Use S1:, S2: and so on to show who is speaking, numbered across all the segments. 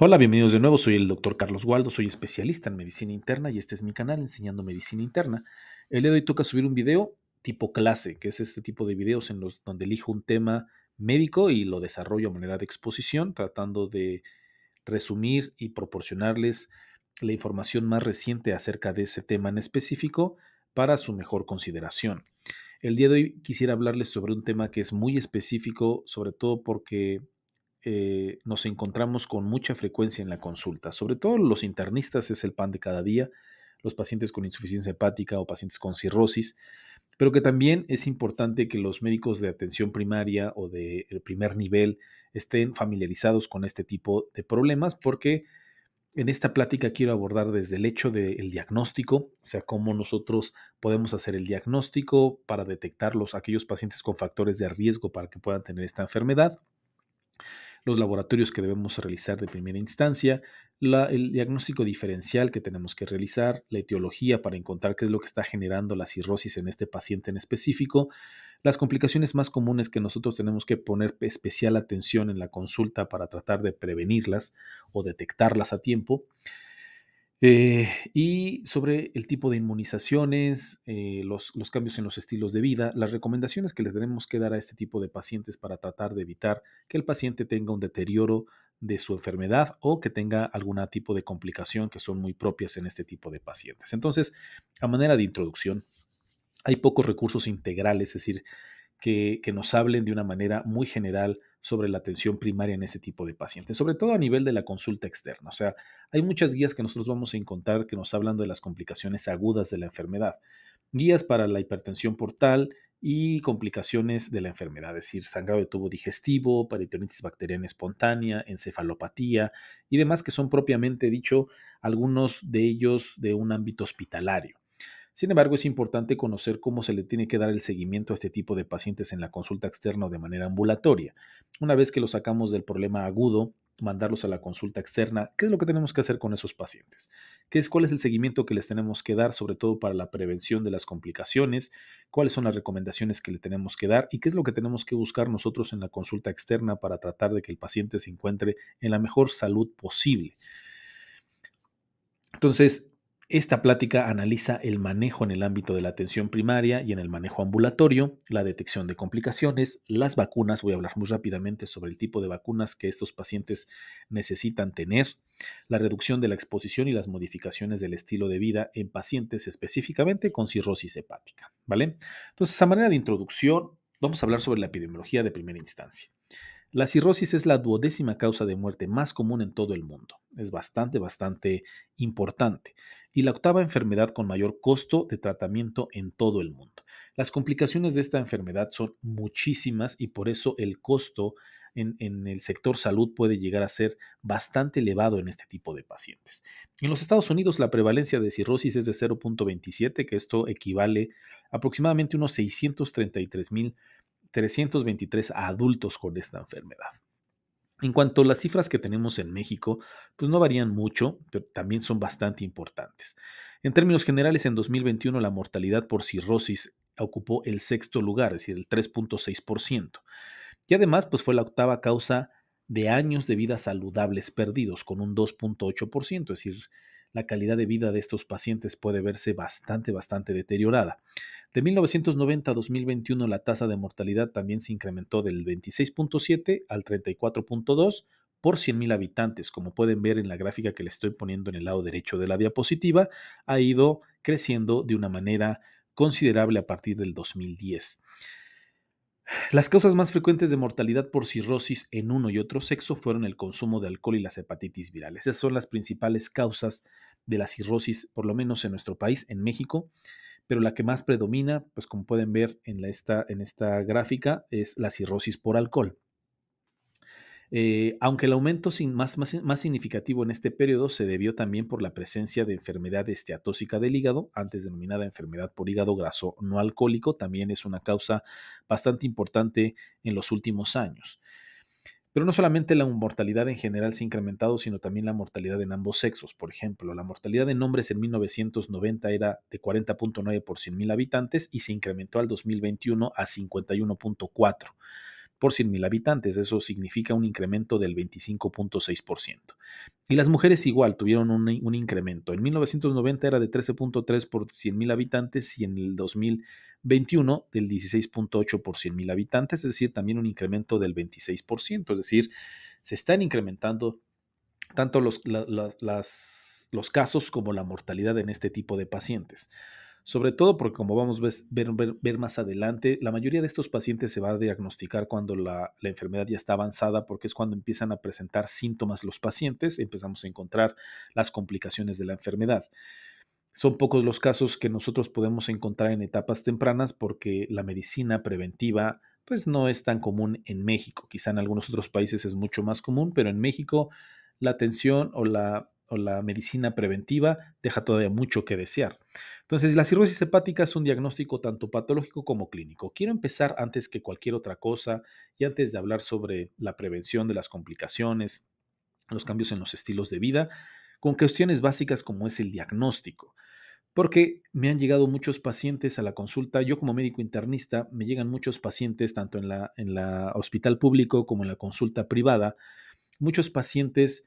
S1: Hola, bienvenidos de nuevo. Soy el doctor Carlos Waldo, soy especialista en medicina interna y este es mi canal enseñando medicina interna. El día de hoy toca subir un video tipo clase, que es este tipo de videos en los donde elijo un tema médico y lo desarrollo a manera de exposición, tratando de resumir y proporcionarles la información más reciente acerca de ese tema en específico para su mejor consideración. El día de hoy quisiera hablarles sobre un tema que es muy específico, sobre todo porque eh, nos encontramos con mucha frecuencia en la consulta. Sobre todo los internistas es el pan de cada día, los pacientes con insuficiencia hepática o pacientes con cirrosis, pero que también es importante que los médicos de atención primaria o de eh, primer nivel estén familiarizados con este tipo de problemas porque en esta plática quiero abordar desde el hecho del diagnóstico, o sea, cómo nosotros podemos hacer el diagnóstico para detectar aquellos pacientes con factores de riesgo para que puedan tener esta enfermedad los laboratorios que debemos realizar de primera instancia, el diagnóstico diferencial que tenemos que realizar, la etiología para encontrar qué es lo que está generando la cirrosis en este paciente en específico, las complicaciones más comunes que nosotros tenemos que poner especial atención en la consulta para tratar de prevenirlas o detectarlas a tiempo, eh, y sobre el tipo de inmunizaciones, eh, los, cambios en los estilos de vida, las recomendaciones que le tenemos que dar a este tipo de pacientes para tratar de evitar que el paciente tenga un deterioro de su enfermedad o que tenga algún tipo de complicación que son muy propias en este tipo de pacientes. Entonces, a manera de introducción, hay pocos recursos integrales, es decir, que nos hablen de una manera muy general sobre la atención primaria en ese tipo de pacientes, sobre todo a nivel de la consulta externa. O sea, hay muchas guías que nosotros vamos a encontrar que nos hablan de las complicaciones agudas de la enfermedad, guías para la hipertensión portal y complicaciones de la enfermedad, es decir, sangrado de tubo digestivo, peritonitis bacteriana espontánea, encefalopatía y demás que son propiamente dicho algunos de ellos de un ámbito hospitalario. Sin embargo, es importante conocer cómo se le tiene que dar el seguimiento a este tipo de pacientes en la consulta externa o de manera ambulatoria. Una vez que los sacamos del problema agudo, mandarlos a la consulta externa, ¿qué es lo que tenemos que hacer con esos pacientes? ¿Qué es, ¿Cuál es el seguimiento que les tenemos que dar, sobre todo para la prevención de las complicaciones? ¿Cuáles son las recomendaciones que le tenemos que dar? ¿Y qué es lo que tenemos que buscar nosotros en la consulta externa para tratar de que el paciente se encuentre en la mejor salud posible? Entonces, esta plática analiza el manejo en el ámbito de la atención primaria y en el manejo ambulatorio, la detección de complicaciones, las vacunas, voy a hablar muy rápidamente sobre el tipo de vacunas que estos pacientes necesitan tener, la reducción de la exposición y las modificaciones del estilo de vida en pacientes específicamente con cirrosis hepática, ¿vale? Entonces, a manera de introducción, vamos a hablar sobre la epidemiología de primera instancia. La cirrosis es la duodécima causa de muerte más común en todo el mundo. Es bastante, bastante importante. Y la octava enfermedad con mayor costo de tratamiento en todo el mundo. Las complicaciones de esta enfermedad son muchísimas y por eso el costo en, el sector salud puede llegar a ser bastante elevado en este tipo de pacientes. En los Estados Unidos la prevalencia de cirrosis es de 0.27, que esto equivale aproximadamente a unos 633 mil 323 adultos con esta enfermedad. En cuanto a las cifras que tenemos en México, pues no varían mucho, pero también son bastante importantes. En términos generales, en 2021 la mortalidad por cirrosis ocupó el sexto lugar, es decir, el 3.6%. Y además, pues fue la octava causa de años de vida saludables perdidos, con un 2.8%, es decir, la calidad de vida de estos pacientes puede verse bastante, bastante deteriorada. De 1990 a 2021 la tasa de mortalidad también se incrementó del 26.7 al 34.2 por 100.000 habitantes. Como pueden ver en la gráfica que le estoy poniendo en el lado derecho de la diapositiva, ha ido creciendo de una manera considerable a partir del 2010. Las causas más frecuentes de mortalidad por cirrosis en uno y otro sexo fueron el consumo de alcohol y las hepatitis virales. Esas son las principales causas de la cirrosis, por lo menos en nuestro país, en México, pero la que más predomina, pues como pueden ver en, en esta gráfica, es la cirrosis por alcohol. Eh, aunque el aumento más, significativo en este periodo se debió también por la presencia de enfermedad esteatóxica del hígado, antes denominada enfermedad por hígado graso no alcohólico, también es una causa bastante importante en los últimos años. Pero no solamente la mortalidad en general se ha incrementado, sino también la mortalidad en ambos sexos. Por ejemplo, la mortalidad en hombres en 1990 era de 40.9 por 100.000 habitantes y se incrementó al 2021 a 51.4 por 100.000 habitantes. Eso significa un incremento del 25.6%. Y las mujeres igual tuvieron un, incremento. En 1990 era de 13.3 por 100.000 habitantes y en el 2021 del 16.8 por 100.000 habitantes, es decir, también un incremento del 26%. Es decir, se están incrementando tanto los, los casos como la mortalidad en este tipo de pacientes sobre todo porque como vamos a ver, más adelante, la mayoría de estos pacientes se va a diagnosticar cuando la, enfermedad ya está avanzada, porque es cuando empiezan a presentar síntomas los pacientes, empezamos a encontrar las complicaciones de la enfermedad. Son pocos los casos que nosotros podemos encontrar en etapas tempranas porque la medicina preventiva pues no es tan común en México. Quizá en algunos otros países es mucho más común, pero en México la atención o la o la medicina preventiva deja todavía mucho que desear. Entonces, la cirrosis hepática es un diagnóstico tanto patológico como clínico. Quiero empezar antes que cualquier otra cosa y antes de hablar sobre la prevención de las complicaciones, los cambios en los estilos de vida, con cuestiones básicas como es el diagnóstico. Porque me han llegado muchos pacientes a la consulta. Yo como médico internista me llegan muchos pacientes tanto en la, en la hospital público como en la consulta privada. Muchos pacientes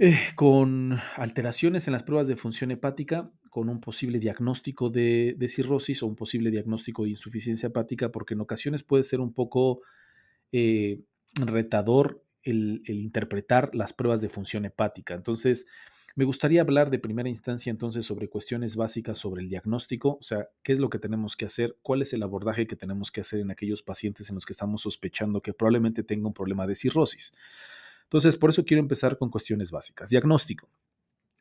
S1: eh, con alteraciones en las pruebas de función hepática, con un posible diagnóstico de, cirrosis o un posible diagnóstico de insuficiencia hepática, porque en ocasiones puede ser un poco eh, retador el, el, interpretar las pruebas de función hepática. Entonces, me gustaría hablar de primera instancia entonces sobre cuestiones básicas sobre el diagnóstico, o sea, qué es lo que tenemos que hacer, cuál es el abordaje que tenemos que hacer en aquellos pacientes en los que estamos sospechando que probablemente tenga un problema de cirrosis. Entonces, por eso quiero empezar con cuestiones básicas. Diagnóstico.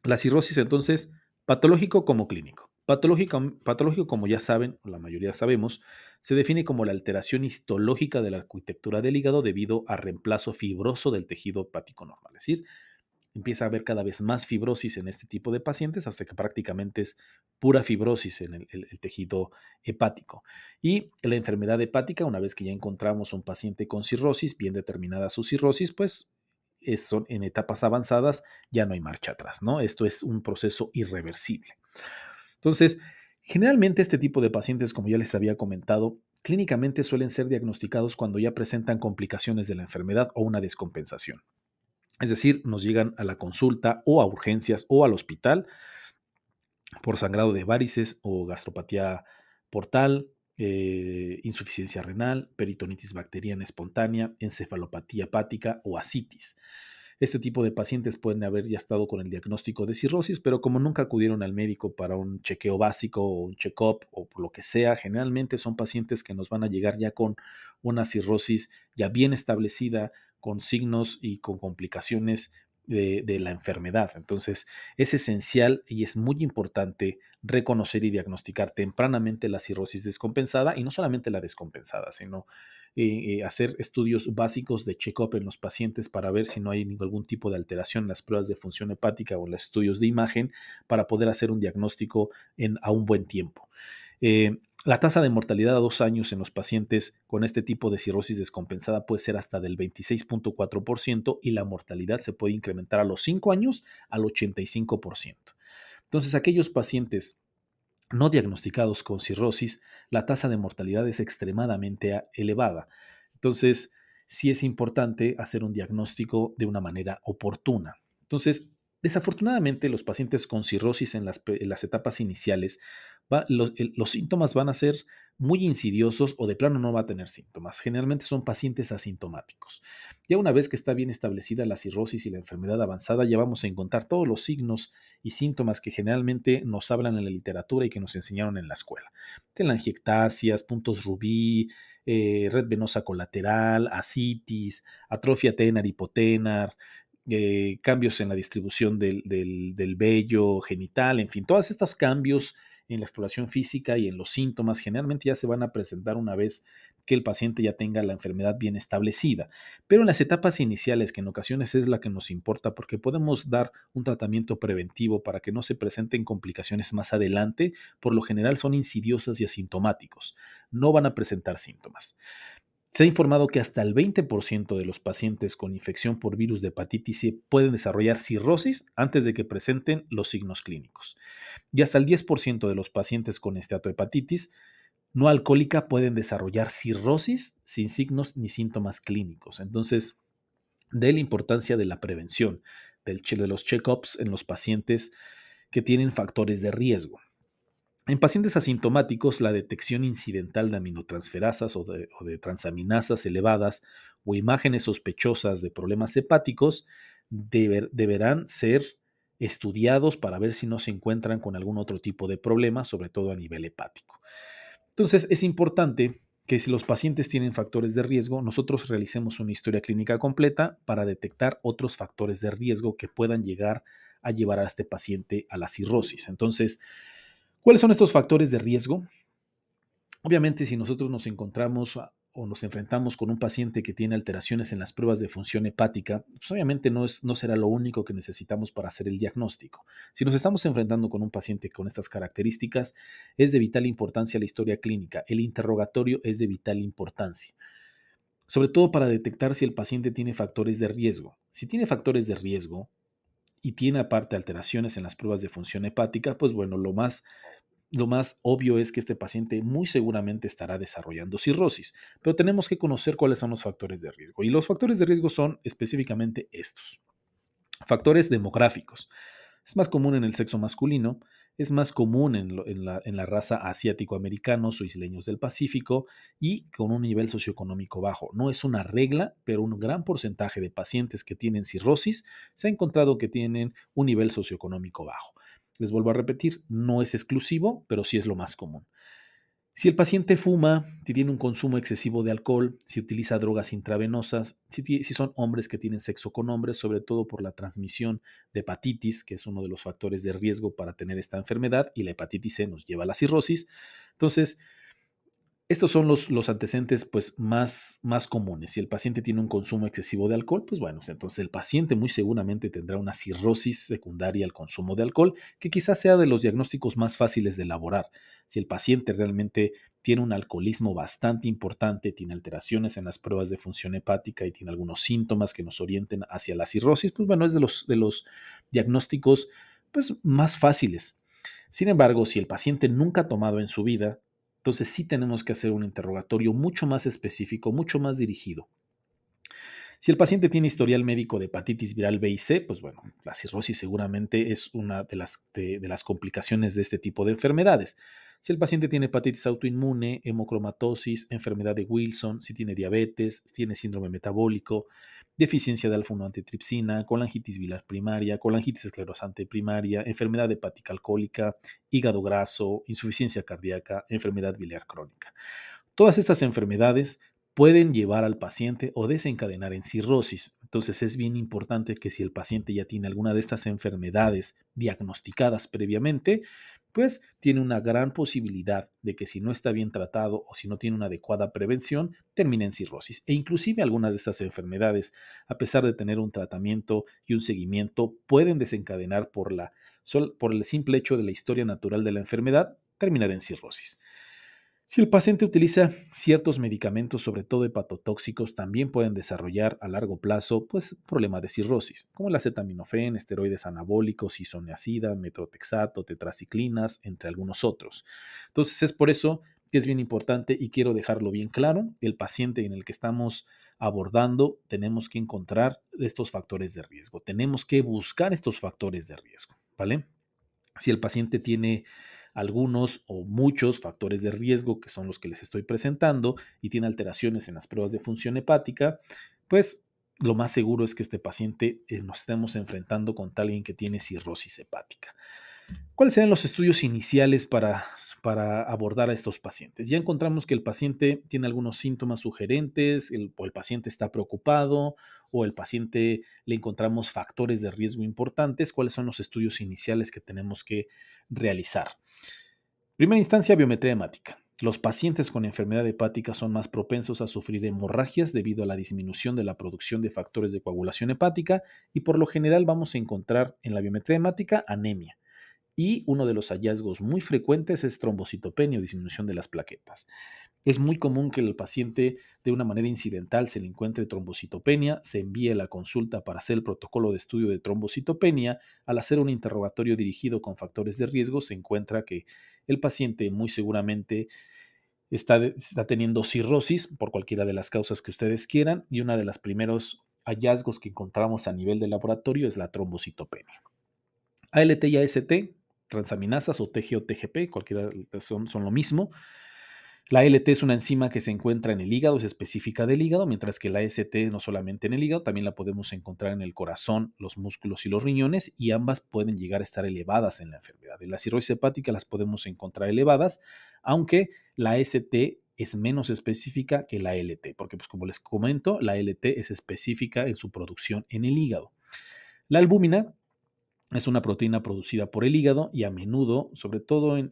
S1: La cirrosis, entonces, patológico como clínico. Patológico, patológico, como ya saben, o la mayoría sabemos, se define como la alteración histológica de la arquitectura del hígado debido a reemplazo fibroso del tejido hepático normal. Es decir, empieza a haber cada vez más fibrosis en este tipo de pacientes hasta que prácticamente es pura fibrosis en el, el tejido hepático. Y la enfermedad hepática, una vez que ya encontramos un paciente con cirrosis, bien determinada su cirrosis, pues eh, son en etapas avanzadas, ya no hay marcha atrás, ¿no? Esto es un proceso irreversible. Entonces, generalmente este tipo de pacientes, como ya les había comentado, clínicamente suelen ser diagnosticados cuando ya presentan complicaciones de la enfermedad o una descompensación. Es decir, nos llegan a la consulta o a urgencias o al hospital por sangrado de varices o gastropatía portal, eh, insuficiencia renal, peritonitis bacteriana espontánea, encefalopatía hepática o asitis. Este tipo de pacientes pueden haber ya estado con el diagnóstico de cirrosis, pero como nunca acudieron al médico para un chequeo básico o un check-up o lo que sea, generalmente son pacientes que nos van a llegar ya con una cirrosis ya bien establecida, con signos y con complicaciones de, la enfermedad. Entonces, es esencial y es muy importante reconocer y diagnosticar tempranamente la cirrosis descompensada y no solamente la descompensada, sino eh, eh, hacer estudios básicos de check-up en los pacientes para ver si no hay ningún tipo de alteración en las pruebas de función hepática o en los estudios de imagen para poder hacer un diagnóstico en, a un buen tiempo. Eh, la tasa de mortalidad a dos años en los pacientes con este tipo de cirrosis descompensada puede ser hasta del 26.4% y la mortalidad se puede incrementar a los cinco años al 85%. Entonces, aquellos pacientes no diagnosticados con cirrosis, la tasa de mortalidad es extremadamente elevada. Entonces, sí es importante hacer un diagnóstico de una manera oportuna. Entonces, Desafortunadamente, los pacientes con cirrosis en las, etapas iniciales, los, síntomas van a ser muy insidiosos o de plano no va a tener síntomas. Generalmente son pacientes asintomáticos. Ya una vez que está bien establecida la cirrosis y la enfermedad avanzada, ya vamos a encontrar todos los signos y síntomas que generalmente nos hablan en la literatura y que nos enseñaron en la escuela. Telangiectasias, puntos rubí, eh, red venosa colateral, asitis, atrofia tenar, hipotenar, eh, cambios en la distribución del, del, vello genital, en fin, todos estos cambios en la exploración física y en los síntomas generalmente ya se van a presentar una vez que el paciente ya tenga la enfermedad bien establecida. Pero en las etapas iniciales, que en ocasiones es la que nos importa, porque podemos dar un tratamiento preventivo para que no se presenten complicaciones más adelante, por lo general son insidiosas y asintomáticos, no van a presentar síntomas. Se ha informado que hasta el 20% de los pacientes con infección por virus de hepatitis C pueden desarrollar cirrosis antes de que presenten los signos clínicos. Y hasta el 10% de los pacientes con esteatohepatitis no alcohólica pueden desarrollar cirrosis sin signos ni síntomas clínicos. Entonces, de la importancia de la prevención, de los check-ups en los pacientes que tienen factores de riesgo. En pacientes asintomáticos, la detección incidental de aminotransferasas o de, transaminasas elevadas o imágenes sospechosas de problemas hepáticos deberán ser estudiados para ver si no se encuentran con algún otro tipo de problema, sobre todo a nivel hepático. Entonces, es importante que si los pacientes tienen factores de riesgo, nosotros realicemos una historia clínica completa para detectar otros factores de riesgo que puedan llegar a llevar a este paciente a la cirrosis. Entonces, ¿Cuáles son estos factores de riesgo? Obviamente, si nosotros nos encontramos o nos enfrentamos con un paciente que tiene alteraciones en las pruebas de función hepática, pues obviamente no, es, no será lo único que necesitamos para hacer el diagnóstico. Si nos estamos enfrentando con un paciente con estas características, es de vital importancia la historia clínica. El interrogatorio es de vital importancia. Sobre todo para detectar si el paciente tiene factores de riesgo. Si tiene factores de riesgo y tiene aparte alteraciones en las pruebas de función hepática, pues bueno, lo más lo más obvio es que este paciente muy seguramente estará desarrollando cirrosis, pero tenemos que conocer cuáles son los factores de riesgo. Y los factores de riesgo son específicamente estos. Factores demográficos. Es más común en el sexo masculino, es más común en, la, la, raza asiático-americanos o isleños del Pacífico y con un nivel socioeconómico bajo. No es una regla, pero un gran porcentaje de pacientes que tienen cirrosis se ha encontrado que tienen un nivel socioeconómico bajo. Les vuelvo a repetir, no es exclusivo, pero sí es lo más común. Si el paciente fuma, si tiene un consumo excesivo de alcohol, si utiliza drogas intravenosas, si, son hombres que tienen sexo con hombres, sobre todo por la transmisión de hepatitis, que es uno de los factores de riesgo para tener esta enfermedad, y la hepatitis C nos lleva a la cirrosis. Entonces, estos son los, los antecedentes pues, más, más comunes. Si el paciente tiene un consumo excesivo de alcohol, pues bueno, entonces el paciente muy seguramente tendrá una cirrosis secundaria al consumo de alcohol, que quizás sea de los diagnósticos más fáciles de elaborar. Si el paciente realmente tiene un alcoholismo bastante importante, tiene alteraciones en las pruebas de función hepática y tiene algunos síntomas que nos orienten hacia la cirrosis, pues bueno, es de los, de los diagnósticos pues, más fáciles. Sin embargo, si el paciente nunca ha tomado en su vida, entonces sí tenemos que hacer un interrogatorio mucho más específico, mucho más dirigido. Si el paciente tiene historial médico de hepatitis viral B y C, pues bueno, la cirrosis seguramente es una de las, las complicaciones de este tipo de enfermedades. Si el paciente tiene hepatitis autoinmune, hemocromatosis, enfermedad de Wilson, si tiene diabetes, tiene síndrome metabólico, deficiencia de alfa-1 antitripsina, colangitis biliar primaria, colangitis esclerosante primaria, enfermedad hepática alcohólica, hígado graso, insuficiencia cardíaca, enfermedad biliar crónica. Todas estas enfermedades pueden llevar al paciente o desencadenar en cirrosis. Entonces es bien importante que si el paciente ya tiene alguna de estas enfermedades diagnosticadas previamente, pues tiene una gran posibilidad de que si no está bien tratado o si no tiene una adecuada prevención, termine en cirrosis. E inclusive algunas de estas enfermedades, a pesar de tener un tratamiento y un seguimiento, pueden desencadenar por, la, por el simple hecho de la historia natural de la enfermedad, terminar en cirrosis. Si el paciente utiliza ciertos medicamentos, sobre todo hepatotóxicos, también pueden desarrollar a largo plazo pues, problemas de cirrosis, como el acetaminofén, esteroides anabólicos, isoniacida, metrotexato, tetraciclinas, entre algunos otros. Entonces es por eso que es bien importante y quiero dejarlo bien claro, el paciente en el que estamos abordando tenemos que encontrar estos factores de riesgo, tenemos que buscar estos factores de riesgo, ¿vale? Si el paciente tiene algunos o muchos factores de riesgo que son los que les estoy presentando y tiene alteraciones en las pruebas de función hepática, pues lo más seguro es que este paciente eh, nos estemos enfrentando con alguien que tiene cirrosis hepática. ¿Cuáles serán los estudios iniciales para, abordar a estos pacientes? Ya encontramos que el paciente tiene algunos síntomas sugerentes, o el paciente está preocupado, o el paciente le encontramos factores de riesgo importantes. ¿Cuáles son los estudios iniciales que tenemos que realizar? Primera instancia, biometría hemática. Los pacientes con enfermedad hepática son más propensos a sufrir hemorragias debido a la disminución de la producción de factores de coagulación hepática y por lo general vamos a encontrar en la biometría hemática anemia. Y uno de los hallazgos muy frecuentes es trombocitopenia o disminución de las plaquetas. Es muy común que el paciente de una manera incidental se le encuentre trombocitopenia, se envíe la consulta para hacer el protocolo de estudio de trombocitopenia, al hacer un interrogatorio dirigido con factores de riesgo se encuentra que el paciente muy seguramente está, teniendo cirrosis por cualquiera de las causas que ustedes quieran y uno de los primeros hallazgos que encontramos a nivel de laboratorio es la trombocitopenia. ALT y AST, transaminasas o o tgp cualquiera son lo mismo. La LT es una enzima que se encuentra en el hígado, es específica del hígado, mientras que la ST no solamente en el hígado, también la podemos encontrar en el corazón, los músculos y los riñones, y ambas pueden llegar a estar elevadas en la enfermedad. En la cirrosis hepática las podemos encontrar elevadas, aunque la ST es menos específica que la LT, porque pues como les comento, la LT es específica en su producción en el hígado. La albúmina es una proteína producida por el hígado y a menudo, sobre todo en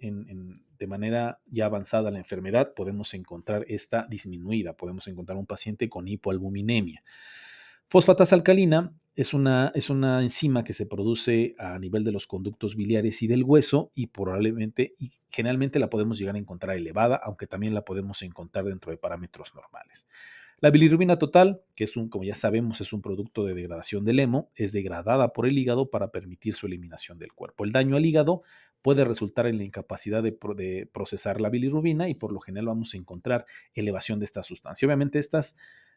S1: de manera ya avanzada la enfermedad, podemos encontrar esta disminuida, podemos encontrar un paciente con hipoalbuminemia. Fosfatasa alcalina es una, es una enzima que se produce a nivel de los conductos biliares y del hueso y probablemente y generalmente la podemos llegar a encontrar elevada, aunque también la podemos encontrar dentro de parámetros normales. La bilirrubina total, que es un, como ya sabemos, es un producto de degradación del hemo, es degradada por el hígado para permitir su eliminación del cuerpo. El daño al hígado puede resultar en la incapacidad de, procesar la bilirrubina y por lo general vamos a encontrar elevación de esta sustancia. Obviamente estas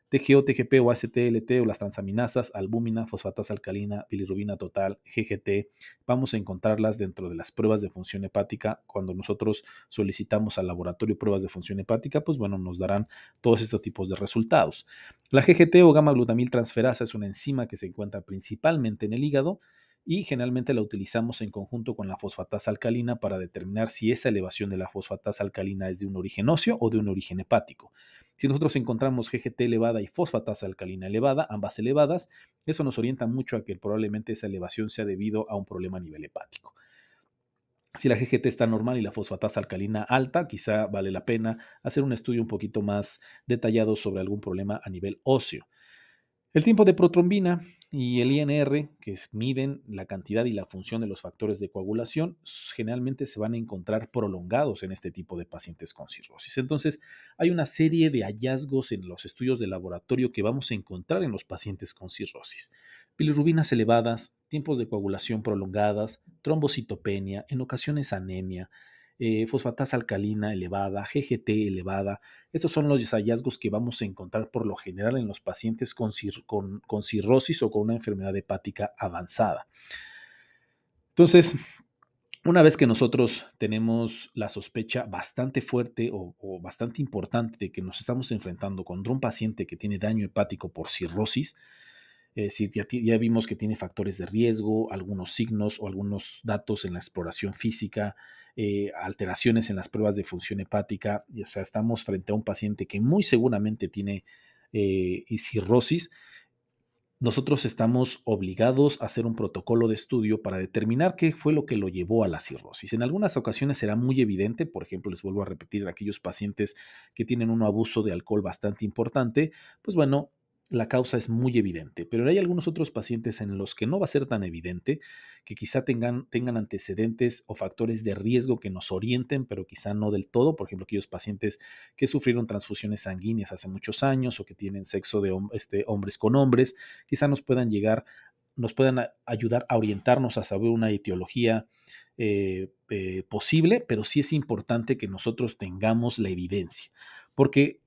S1: TGO, TGP o LT, o las transaminasas, albúmina, fosfatas alcalina, bilirrubina total, GGT, vamos a encontrarlas dentro de las pruebas de función hepática. Cuando nosotros solicitamos al laboratorio pruebas de función hepática, pues bueno, nos darán todos estos tipos de resultados. La GGT o gamma glutamil transferasa es una enzima que se encuentra principalmente en el hígado y generalmente la utilizamos en conjunto con la fosfatasa alcalina para determinar si esa elevación de la fosfatasa alcalina es de un origen óseo o de un origen hepático. Si nosotros encontramos GGT elevada y fosfatasa alcalina elevada, ambas elevadas, eso nos orienta mucho a que probablemente esa elevación sea debido a un problema a nivel hepático. Si la GGT está normal y la fosfatasa alcalina alta, quizá vale la pena hacer un estudio un poquito más detallado sobre algún problema a nivel óseo. El tiempo de protrombina y el INR, que miden la cantidad y la función de los factores de coagulación, generalmente se van a encontrar prolongados en este tipo de pacientes con cirrosis. Entonces, hay una serie de hallazgos en los estudios de laboratorio que vamos a encontrar en los pacientes con cirrosis. Bilirrubinas elevadas, tiempos de coagulación prolongadas, trombocitopenia, en ocasiones anemia, eh, fosfatas fosfatasa alcalina elevada, GGT elevada. Estos son los hallazgos que vamos a encontrar por lo general en los pacientes con, cirrosis o con una enfermedad hepática avanzada. Entonces, una vez que nosotros tenemos la sospecha bastante fuerte o, o, bastante importante de que nos estamos enfrentando contra un paciente que tiene daño hepático por cirrosis, es eh, decir, ya, vimos que tiene factores de riesgo, algunos signos o algunos datos en la exploración física, eh, alteraciones en las pruebas de función hepática. Y, o sea, estamos frente a un paciente que muy seguramente tiene eh, cirrosis. Nosotros estamos obligados a hacer un protocolo de estudio para determinar qué fue lo que lo llevó a la cirrosis. En algunas ocasiones será muy evidente, por ejemplo, les vuelvo a repetir, aquellos pacientes que tienen un abuso de alcohol bastante importante, pues bueno, la causa es muy evidente, pero hay algunos otros pacientes en los que no va a ser tan evidente, que quizá tengan, tengan antecedentes o factores de riesgo que nos orienten, pero quizá no del todo. Por ejemplo, aquellos pacientes que sufrieron transfusiones sanguíneas hace muchos años o que tienen sexo de este, hombres con hombres, quizá nos puedan llegar nos puedan ayudar a orientarnos a saber una etiología eh, eh, posible, pero sí es importante que nosotros tengamos la evidencia, porque,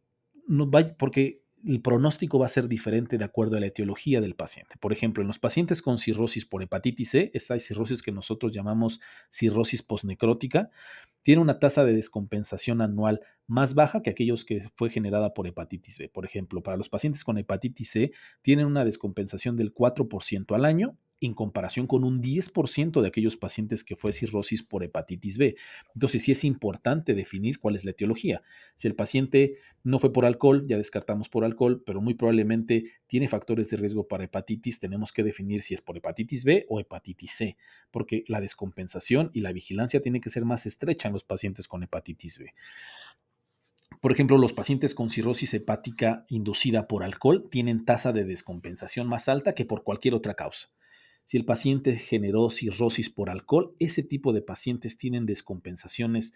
S1: nos va, porque el pronóstico va a ser diferente de acuerdo a la etiología del paciente. Por ejemplo, en los pacientes con cirrosis por hepatitis C, esta cirrosis que nosotros llamamos cirrosis posnecrótica, tiene una tasa de descompensación anual más baja que aquellos que fue generada por hepatitis B. Por ejemplo, para los pacientes con hepatitis C, tienen una descompensación del 4% al año en comparación con un 10% de aquellos pacientes que fue cirrosis por hepatitis B. Entonces sí es importante definir cuál es la etiología. Si el paciente no fue por alcohol, ya descartamos por alcohol, pero muy probablemente tiene factores de riesgo para hepatitis, tenemos que definir si es por hepatitis B o hepatitis C, porque la descompensación y la vigilancia tiene que ser más estrecha en los pacientes con hepatitis B. Por ejemplo, los pacientes con cirrosis hepática inducida por alcohol tienen tasa de descompensación más alta que por cualquier otra causa. Si el paciente generó cirrosis por alcohol, ese tipo de pacientes tienen descompensaciones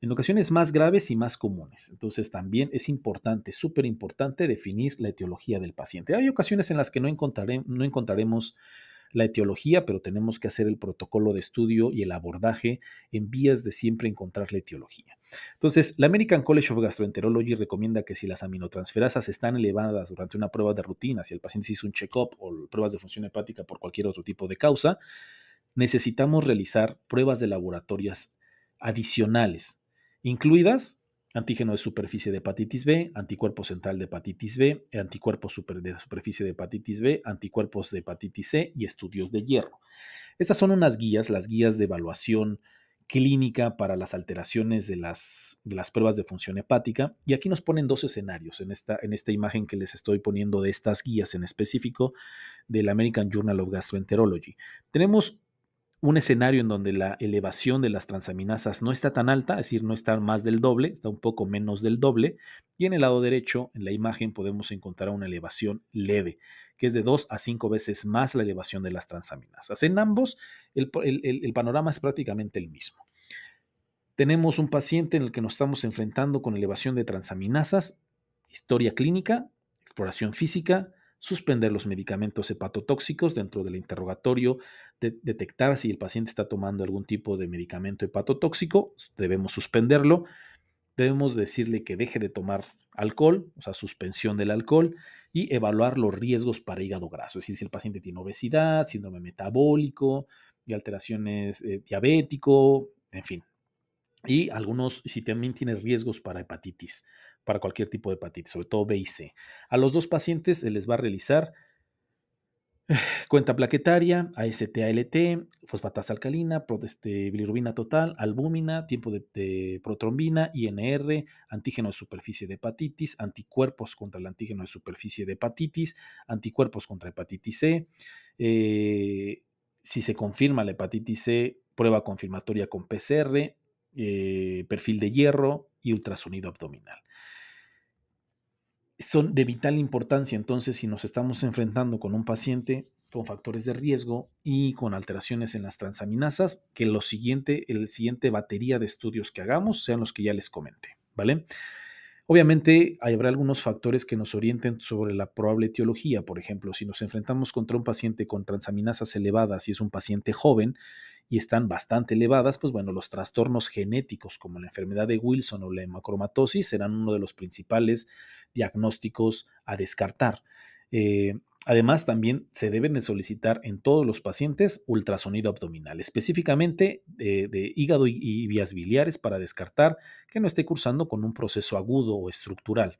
S1: en ocasiones más graves y más comunes. Entonces también es importante, súper importante definir la etiología del paciente. Hay ocasiones en las que no, no encontraremos la etiología, pero tenemos que hacer el protocolo de estudio y el abordaje en vías de siempre encontrar la etiología. Entonces, la American College of Gastroenterology recomienda que si las aminotransferasas están elevadas durante una prueba de rutina, si el paciente se hizo un check-up o pruebas de función hepática por cualquier otro tipo de causa, necesitamos realizar pruebas de laboratorias adicionales, incluidas antígeno de superficie de hepatitis B, anticuerpo central de hepatitis B, anticuerpos de superficie de hepatitis B, anticuerpos de hepatitis C y estudios de hierro. Estas son unas guías, las guías de evaluación clínica para las alteraciones de las, las pruebas de función hepática. Y aquí nos ponen dos escenarios en esta, en esta imagen que les estoy poniendo de estas guías en específico del American Journal of Gastroenterology. Tenemos un escenario en donde la elevación de las transaminasas no está tan alta, es decir, no está más del doble, está un poco menos del doble, y en el lado derecho, en la imagen, podemos encontrar una elevación leve, que es de 2 a cinco veces más la elevación de las transaminasas. En ambos, el, el panorama es prácticamente el mismo. Tenemos un paciente en el que nos estamos enfrentando con elevación de transaminasas, historia clínica, exploración física, suspender los medicamentos hepatotóxicos dentro del interrogatorio, de detectar si el paciente está tomando algún tipo de medicamento hepatotóxico, debemos suspenderlo, debemos decirle que deje de tomar alcohol, o sea, suspensión del alcohol, y evaluar los riesgos para hígado graso, es decir, si el paciente tiene obesidad, síndrome metabólico, y alteraciones eh, diabético, en fin, y algunos, si también tiene riesgos para hepatitis, para cualquier tipo de hepatitis, sobre todo B y C. A los dos pacientes se les va a realizar cuenta plaquetaria, AST-ALT, fosfatasa alcalina, bilirubina total, albúmina, tiempo de, protrombina, INR, antígeno de superficie de hepatitis, anticuerpos contra el antígeno de superficie de hepatitis, anticuerpos contra hepatitis C. Eh, si se confirma la hepatitis C, prueba confirmatoria con PCR, eh, perfil de hierro y ultrasonido abdominal. Son de vital importancia entonces si nos estamos enfrentando con un paciente con factores de riesgo y con alteraciones en las transaminasas, que lo siguiente, el siguiente batería de estudios que hagamos sean los que ya les comenté, ¿vale? Obviamente habrá algunos factores que nos orienten sobre la probable etiología, por ejemplo, si nos enfrentamos contra un paciente con transaminasas elevadas y es un paciente joven, y están bastante elevadas, pues bueno, los trastornos genéticos como la enfermedad de Wilson o la hemacromatosis serán uno de los principales diagnósticos a descartar. Eh, además, también se deben de solicitar en todos los pacientes ultrasonido abdominal, específicamente de, hígado y, y vías biliares para descartar que no esté cursando con un proceso agudo o estructural.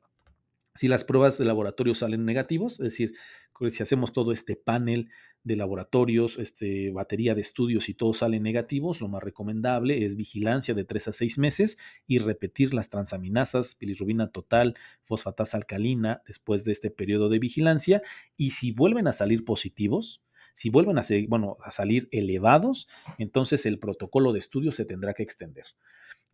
S1: Si las pruebas de laboratorio salen negativos, es decir, si hacemos todo este panel de laboratorios, este, batería de estudios y todos salen negativos, lo más recomendable es vigilancia de 3 a 6 meses y repetir las transaminasas, bilirrubina total, fosfatasa alcalina después de este periodo de vigilancia. Y si vuelven a salir positivos, si vuelven a, bueno, a salir elevados, entonces el protocolo de estudio se tendrá que extender.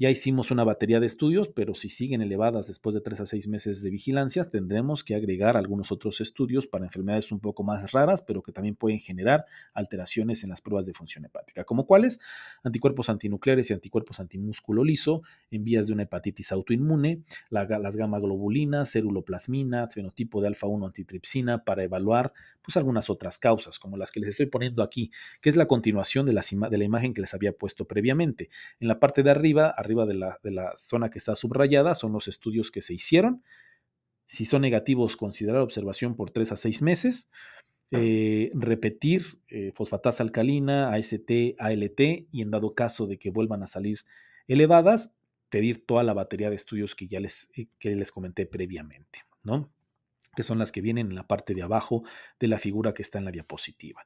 S1: Ya hicimos una batería de estudios, pero si siguen elevadas después de 3 a 6 meses de vigilancia, tendremos que agregar algunos otros estudios para enfermedades un poco más raras, pero que también pueden generar alteraciones en las pruebas de función hepática, como cuáles anticuerpos antinucleares y anticuerpos antimúsculo liso en vías de una hepatitis autoinmune, las gamma globulinas, ceruloplasmina, fenotipo de alfa-1 antitripsina para evaluar pues algunas otras causas, como las que les estoy poniendo aquí, que es la continuación de la, de la imagen que les había puesto previamente. En la parte de arriba, arriba arriba de la, zona que está subrayada, son los estudios que se hicieron. Si son negativos, considerar observación por 3 a 6 meses. Eh, repetir eh, fosfatasa alcalina, AST, ALT y en dado caso de que vuelvan a salir elevadas, pedir toda la batería de estudios que ya les, eh, que les comenté previamente, ¿no? que son las que vienen en la parte de abajo de la figura que está en la diapositiva.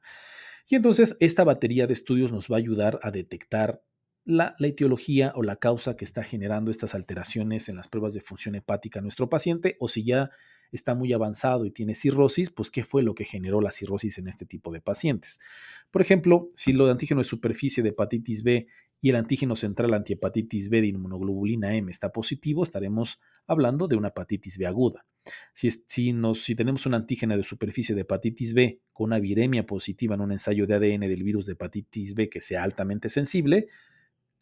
S1: Y entonces esta batería de estudios nos va a ayudar a detectar la, etiología o la causa que está generando estas alteraciones en las pruebas de función hepática a nuestro paciente o si ya está muy avanzado y tiene cirrosis, pues qué fue lo que generó la cirrosis en este tipo de pacientes. Por ejemplo, si lo de antígeno de superficie de hepatitis B y el antígeno central antihepatitis B de inmunoglobulina M está positivo, estaremos hablando de una hepatitis B aguda. Si, si, si tenemos un antígeno de superficie de hepatitis B con una viremia positiva en un ensayo de ADN del virus de hepatitis B que sea altamente sensible,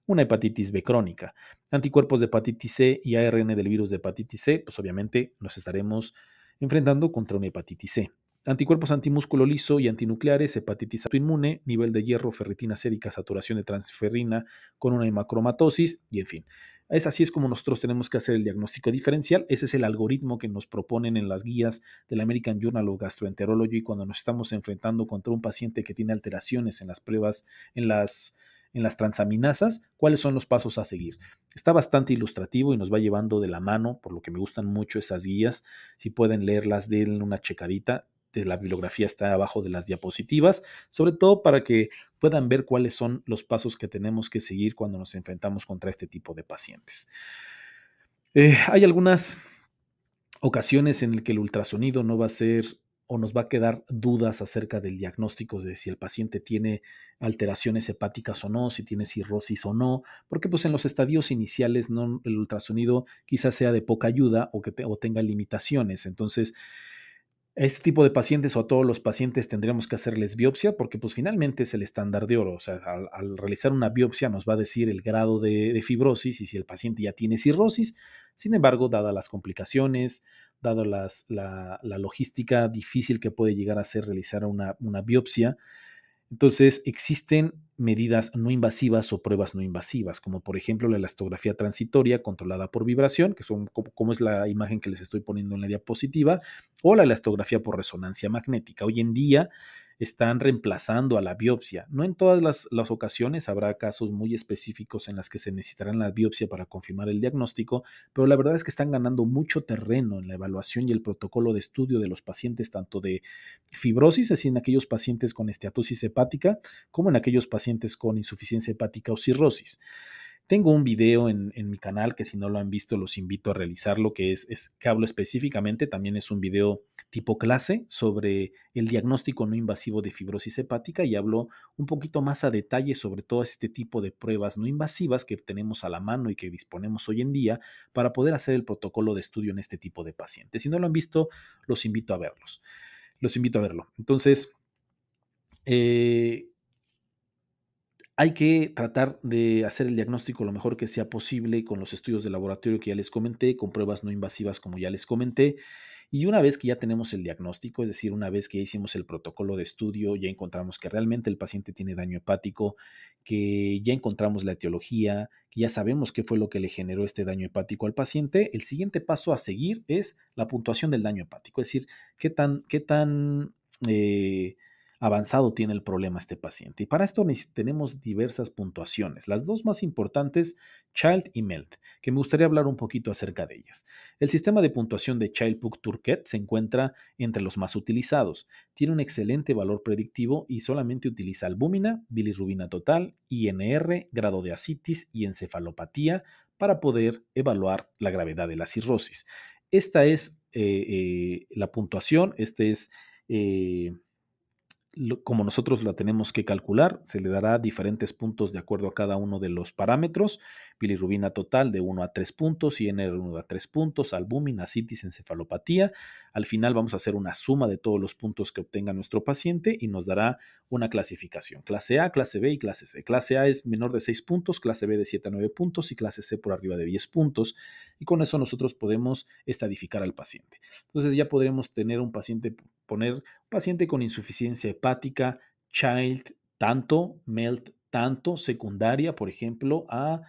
S1: una hepatitis B crónica. Anticuerpos de hepatitis C y ARN del virus de hepatitis C, pues obviamente nos estaremos enfrentando contra una hepatitis C. Anticuerpos antimúsculo liso y antinucleares, hepatitis autoinmune, nivel de hierro, ferritina sérica, saturación de transferrina con una hemacromatosis y en fin. Es así es como nosotros tenemos que hacer el diagnóstico diferencial. Ese es el algoritmo que nos proponen en las guías del American Journal of Gastroenterology cuando nos estamos enfrentando contra un paciente que tiene alteraciones en las pruebas, en las en las transaminasas, cuáles son los pasos a seguir. Está bastante ilustrativo y nos va llevando de la mano, por lo que me gustan mucho esas guías. Si pueden leerlas, denle una checadita. La bibliografía está abajo de las diapositivas, sobre todo para que puedan ver cuáles son los pasos que tenemos que seguir cuando nos enfrentamos contra este tipo de pacientes. Eh, hay algunas ocasiones en las que el ultrasonido no va a ser o nos va a quedar dudas acerca del diagnóstico de si el paciente tiene alteraciones hepáticas o no, si tiene cirrosis o no, porque pues en los estadios iniciales no, el ultrasonido quizás sea de poca ayuda o que o tenga limitaciones. Entonces, a este tipo de pacientes o a todos los pacientes tendríamos que hacerles biopsia porque pues finalmente es el estándar de oro. O sea, al, realizar una biopsia nos va a decir el grado de, fibrosis y si el paciente ya tiene cirrosis. Sin embargo, dadas las complicaciones, dada la, logística difícil que puede llegar a ser realizar una, una biopsia, entonces, existen medidas no invasivas o pruebas no invasivas, como por ejemplo la elastografía transitoria controlada por vibración, que son como, es la imagen que les estoy poniendo en la diapositiva, o la elastografía por resonancia magnética. Hoy en día están reemplazando a la biopsia. No en todas las, ocasiones habrá casos muy específicos en las que se necesitará la biopsia para confirmar el diagnóstico, pero la verdad es que están ganando mucho terreno en la evaluación y el protocolo de estudio de los pacientes, tanto de fibrosis, así en aquellos pacientes con esteatosis hepática, como en aquellos pacientes con insuficiencia hepática o cirrosis. Tengo un video en, mi canal que si no lo han visto los invito a realizarlo, que es, es que hablo específicamente, también es un video tipo clase sobre el diagnóstico no invasivo de fibrosis hepática y hablo un poquito más a detalle sobre todo este tipo de pruebas no invasivas que tenemos a la mano y que disponemos hoy en día para poder hacer el protocolo de estudio en este tipo de pacientes. Si no lo han visto, los invito a verlos. Los invito a verlo. Entonces, eh, hay que tratar de hacer el diagnóstico lo mejor que sea posible con los estudios de laboratorio que ya les comenté, con pruebas no invasivas como ya les comenté. Y una vez que ya tenemos el diagnóstico, es decir, una vez que ya hicimos el protocolo de estudio, ya encontramos que realmente el paciente tiene daño hepático, que ya encontramos la etiología, que ya sabemos qué fue lo que le generó este daño hepático al paciente, el siguiente paso a seguir es la puntuación del daño hepático, es decir, qué tan, qué tan eh, avanzado tiene el problema este paciente. Y para esto tenemos diversas puntuaciones. Las dos más importantes, Child y MELT, que me gustaría hablar un poquito acerca de ellas. El sistema de puntuación de Child-Pugh-Turquet se encuentra entre los más utilizados. Tiene un excelente valor predictivo y solamente utiliza albúmina, bilirrubina total, INR, grado de asitis y encefalopatía para poder evaluar la gravedad de la cirrosis. Esta es eh, eh, la puntuación, este es... Eh, como nosotros la tenemos que calcular, se le dará diferentes puntos de acuerdo a cada uno de los parámetros, bilirrubina total de 1 a 3 puntos, INR 1 a 3 puntos, albúmina, citis, encefalopatía. Al final vamos a hacer una suma de todos los puntos que obtenga nuestro paciente y nos dará una clasificación, clase A, clase B y clase C. Clase A es menor de 6 puntos, clase B de 7 a 9 puntos y clase C por arriba de 10 puntos y con eso nosotros podemos estadificar al paciente. Entonces ya podremos tener un paciente poner paciente con insuficiencia hepática, child tanto, melt tanto, secundaria, por ejemplo, a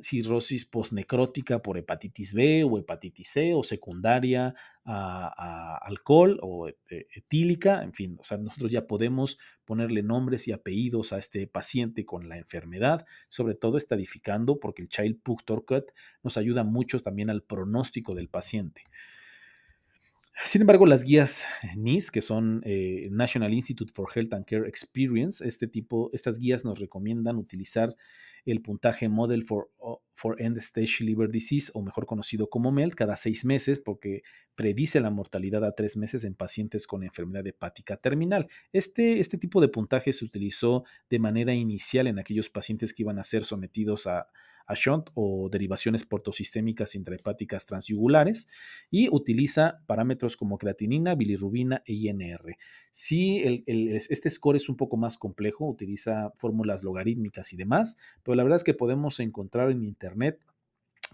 S1: cirrosis postnecrótica por hepatitis B o hepatitis C o secundaria a, alcohol o eh, etílica, en fin, o sea, nosotros ya podemos ponerle nombres y apellidos a este paciente con la enfermedad, sobre todo estadificando porque el Child Pugh cut nos ayuda mucho también al pronóstico del paciente. Sin embargo, las guías NIS, que son eh, National Institute for Health and Care Experience, este tipo, estas guías nos recomiendan utilizar el puntaje Model for, End Stage Liver Disease, o mejor conocido como MELD, cada seis meses, porque predice la mortalidad a tres meses en pacientes con enfermedad hepática terminal. Este, este tipo de puntaje se utilizó de manera inicial en aquellos pacientes que iban a ser sometidos a, a o derivaciones portosistémicas intrahepáticas transyugulares y utiliza parámetros como creatinina, bilirrubina e INR. Sí, este score es un poco más complejo, utiliza fórmulas logarítmicas y demás, pero la verdad es que podemos encontrar en internet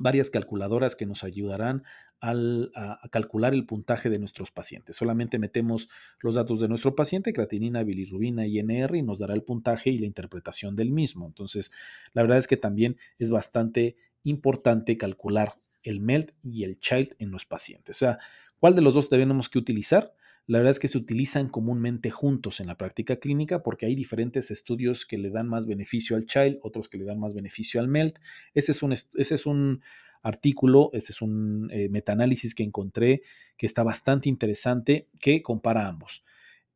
S1: varias calculadoras que nos ayudarán a, calcular el puntaje de nuestros pacientes. Solamente metemos los datos de nuestro paciente, creatinina, bilirrubina, INR, y nos dará el puntaje y la interpretación del mismo. Entonces, la verdad es que también es bastante importante calcular el MELT y el CHILD en los pacientes. O sea, ¿cuál de los dos debemos que utilizar? la verdad es que se utilizan comúnmente juntos en la práctica clínica porque hay diferentes estudios que le dan más beneficio al child, otros que le dan más beneficio al MELT. Ese es un, ese es un artículo, este es un eh, metaanálisis que encontré que está bastante interesante que compara ambos.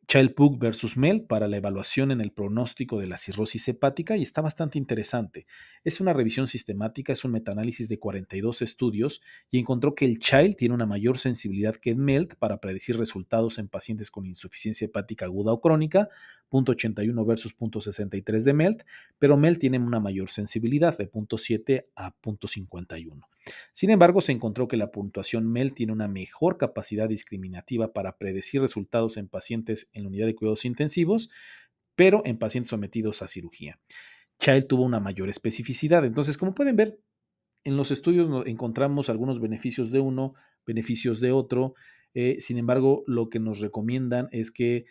S1: Child-Pugh versus Mel para la evaluación en el pronóstico de la cirrosis hepática y está bastante interesante. Es una revisión sistemática, es un metaanálisis de 42 estudios y encontró que el Child tiene una mayor sensibilidad que el para predecir resultados en pacientes con insuficiencia hepática aguda o crónica, .81 versus .63 de MELT, pero MELT tiene una mayor sensibilidad de .7 a .51. Sin embargo, se encontró que la puntuación MELT tiene una mejor capacidad discriminativa para predecir resultados en pacientes en la unidad de cuidados intensivos, pero en pacientes sometidos a cirugía. Child tuvo una mayor especificidad. Entonces, como pueden ver, en los estudios encontramos algunos beneficios de uno, beneficios de otro. Eh, sin embargo, lo que nos recomiendan es que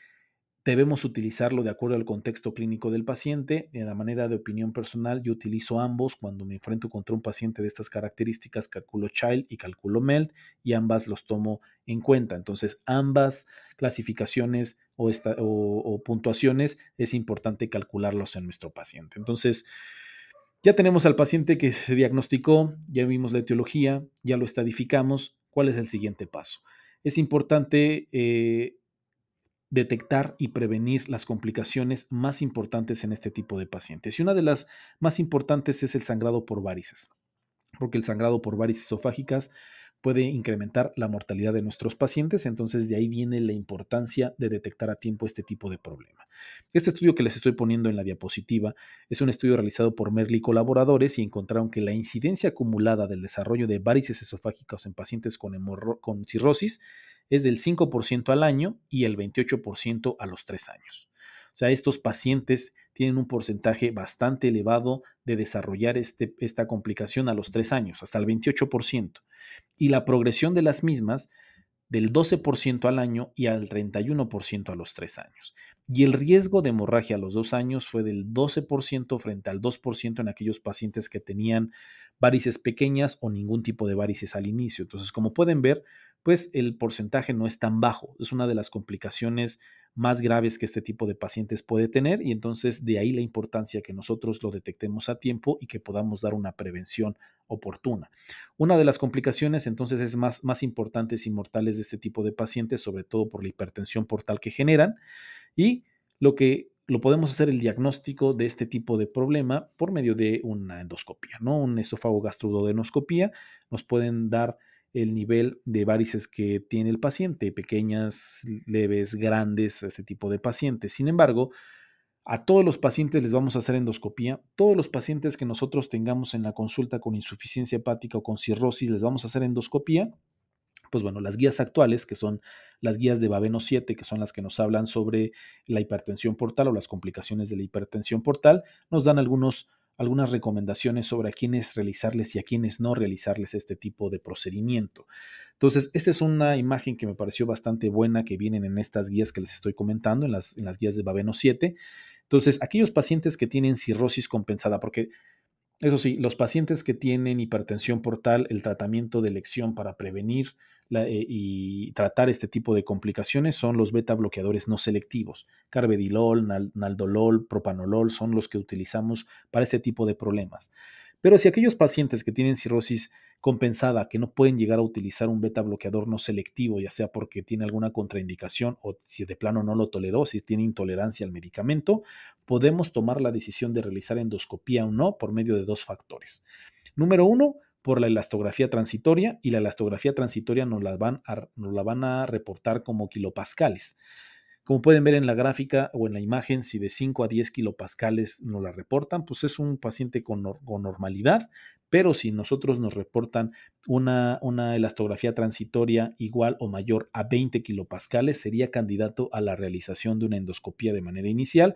S1: Debemos utilizarlo de acuerdo al contexto clínico del paciente. De la manera de opinión personal, yo utilizo ambos cuando me enfrento contra un paciente de estas características. Calculo Child y calculo Meld y ambas los tomo en cuenta. Entonces, ambas clasificaciones o, puntuaciones es importante calcularlos en nuestro paciente. Entonces, ya tenemos al paciente que se diagnosticó, ya vimos la etiología, ya lo estadificamos. ¿Cuál es el siguiente paso? Es importante... Eh, detectar y prevenir las complicaciones más importantes en este tipo de pacientes. Y una de las más importantes es el sangrado por varices, porque el sangrado por varices esofágicas puede incrementar la mortalidad de nuestros pacientes, entonces de ahí viene la importancia de detectar a tiempo este tipo de problema. Este estudio que les estoy poniendo en la diapositiva es un estudio realizado por Merli colaboradores y encontraron que la incidencia acumulada del desarrollo de varices esofágicas en pacientes con, con cirrosis es del 5% al año y el 28% a los 3 años. O sea, estos pacientes tienen un porcentaje bastante elevado de desarrollar este, esta complicación a los 3 años, hasta el 28%. Y la progresión de las mismas del 12% al año y al 31% a los 3 años. Y el riesgo de hemorragia a los 2 años fue del 12% frente al 2% en aquellos pacientes que tenían varices pequeñas o ningún tipo de varices al inicio. Entonces, como pueden ver, pues el porcentaje no es tan bajo. Es una de las complicaciones más graves que este tipo de pacientes puede tener y entonces de ahí la importancia que nosotros lo detectemos a tiempo y que podamos dar una prevención oportuna. Una de las complicaciones entonces es más, más importantes y mortales de este tipo de pacientes, sobre todo por la hipertensión portal que generan y lo que lo podemos hacer el diagnóstico de este tipo de problema por medio de una endoscopia, ¿no? Un esófago gastrododenoscopía. nos pueden dar el nivel de varices que tiene el paciente, pequeñas, leves, grandes, este tipo de pacientes. Sin embargo, a todos los pacientes les vamos a hacer endoscopía. Todos los pacientes que nosotros tengamos en la consulta con insuficiencia hepática o con cirrosis les vamos a hacer endoscopía. Pues bueno, las guías actuales, que son las guías de Babeno 7, que son las que nos hablan sobre la hipertensión portal o las complicaciones de la hipertensión portal, nos dan algunos algunas recomendaciones sobre a quiénes realizarles y a quiénes no realizarles este tipo de procedimiento. Entonces, esta es una imagen que me pareció bastante buena que vienen en estas guías que les estoy comentando, en las, en las guías de Babeno 7. Entonces, aquellos pacientes que tienen cirrosis compensada, porque eso sí, los pacientes que tienen hipertensión portal, el tratamiento de elección para prevenir eh, y tratar este tipo de complicaciones son los beta bloqueadores no selectivos. Carbedilol, naldolol, propanolol son los que utilizamos para este tipo de problemas. Pero si aquellos pacientes que tienen cirrosis compensada, que no pueden llegar a utilizar un beta bloqueador no selectivo, ya sea porque tiene alguna contraindicación o si de plano no lo toleró, si tiene intolerancia al medicamento, podemos tomar la decisión de realizar endoscopía o no por medio de dos factores. Número uno, por la elastografía transitoria y la elastografía transitoria nos la van a, la van a reportar como kilopascales. Como pueden ver en la gráfica o en la imagen, si de 5 a 10 kilopascales nos la reportan, pues es un paciente con, normalidad, pero si nosotros nos reportan una, una, elastografía transitoria igual o mayor a 20 kilopascales, sería candidato a la realización de una endoscopía de manera inicial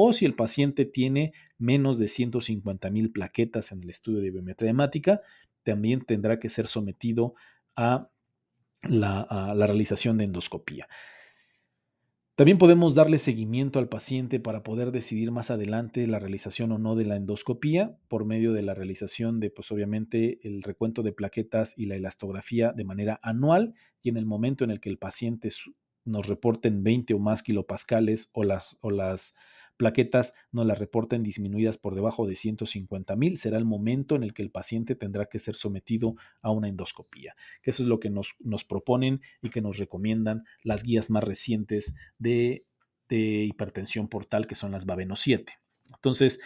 S1: o si el paciente tiene menos de 150,000 mil plaquetas en el estudio de biometría hemática, también tendrá que ser sometido a la, realización de endoscopía. También podemos darle seguimiento al paciente para poder decidir más adelante la realización o no de la endoscopía por medio de la realización de, pues obviamente, el recuento de plaquetas y la elastografía de manera anual y en el momento en el que el paciente nos reporten 20 o más kilopascales o las, o las plaquetas no las reporten disminuidas por debajo de 150.000. será el momento en el que el paciente tendrá que ser sometido a una endoscopía. Que eso es lo que nos, proponen y que nos recomiendan las guías más recientes de, de hipertensión portal, que son las Baveno 7. Entonces,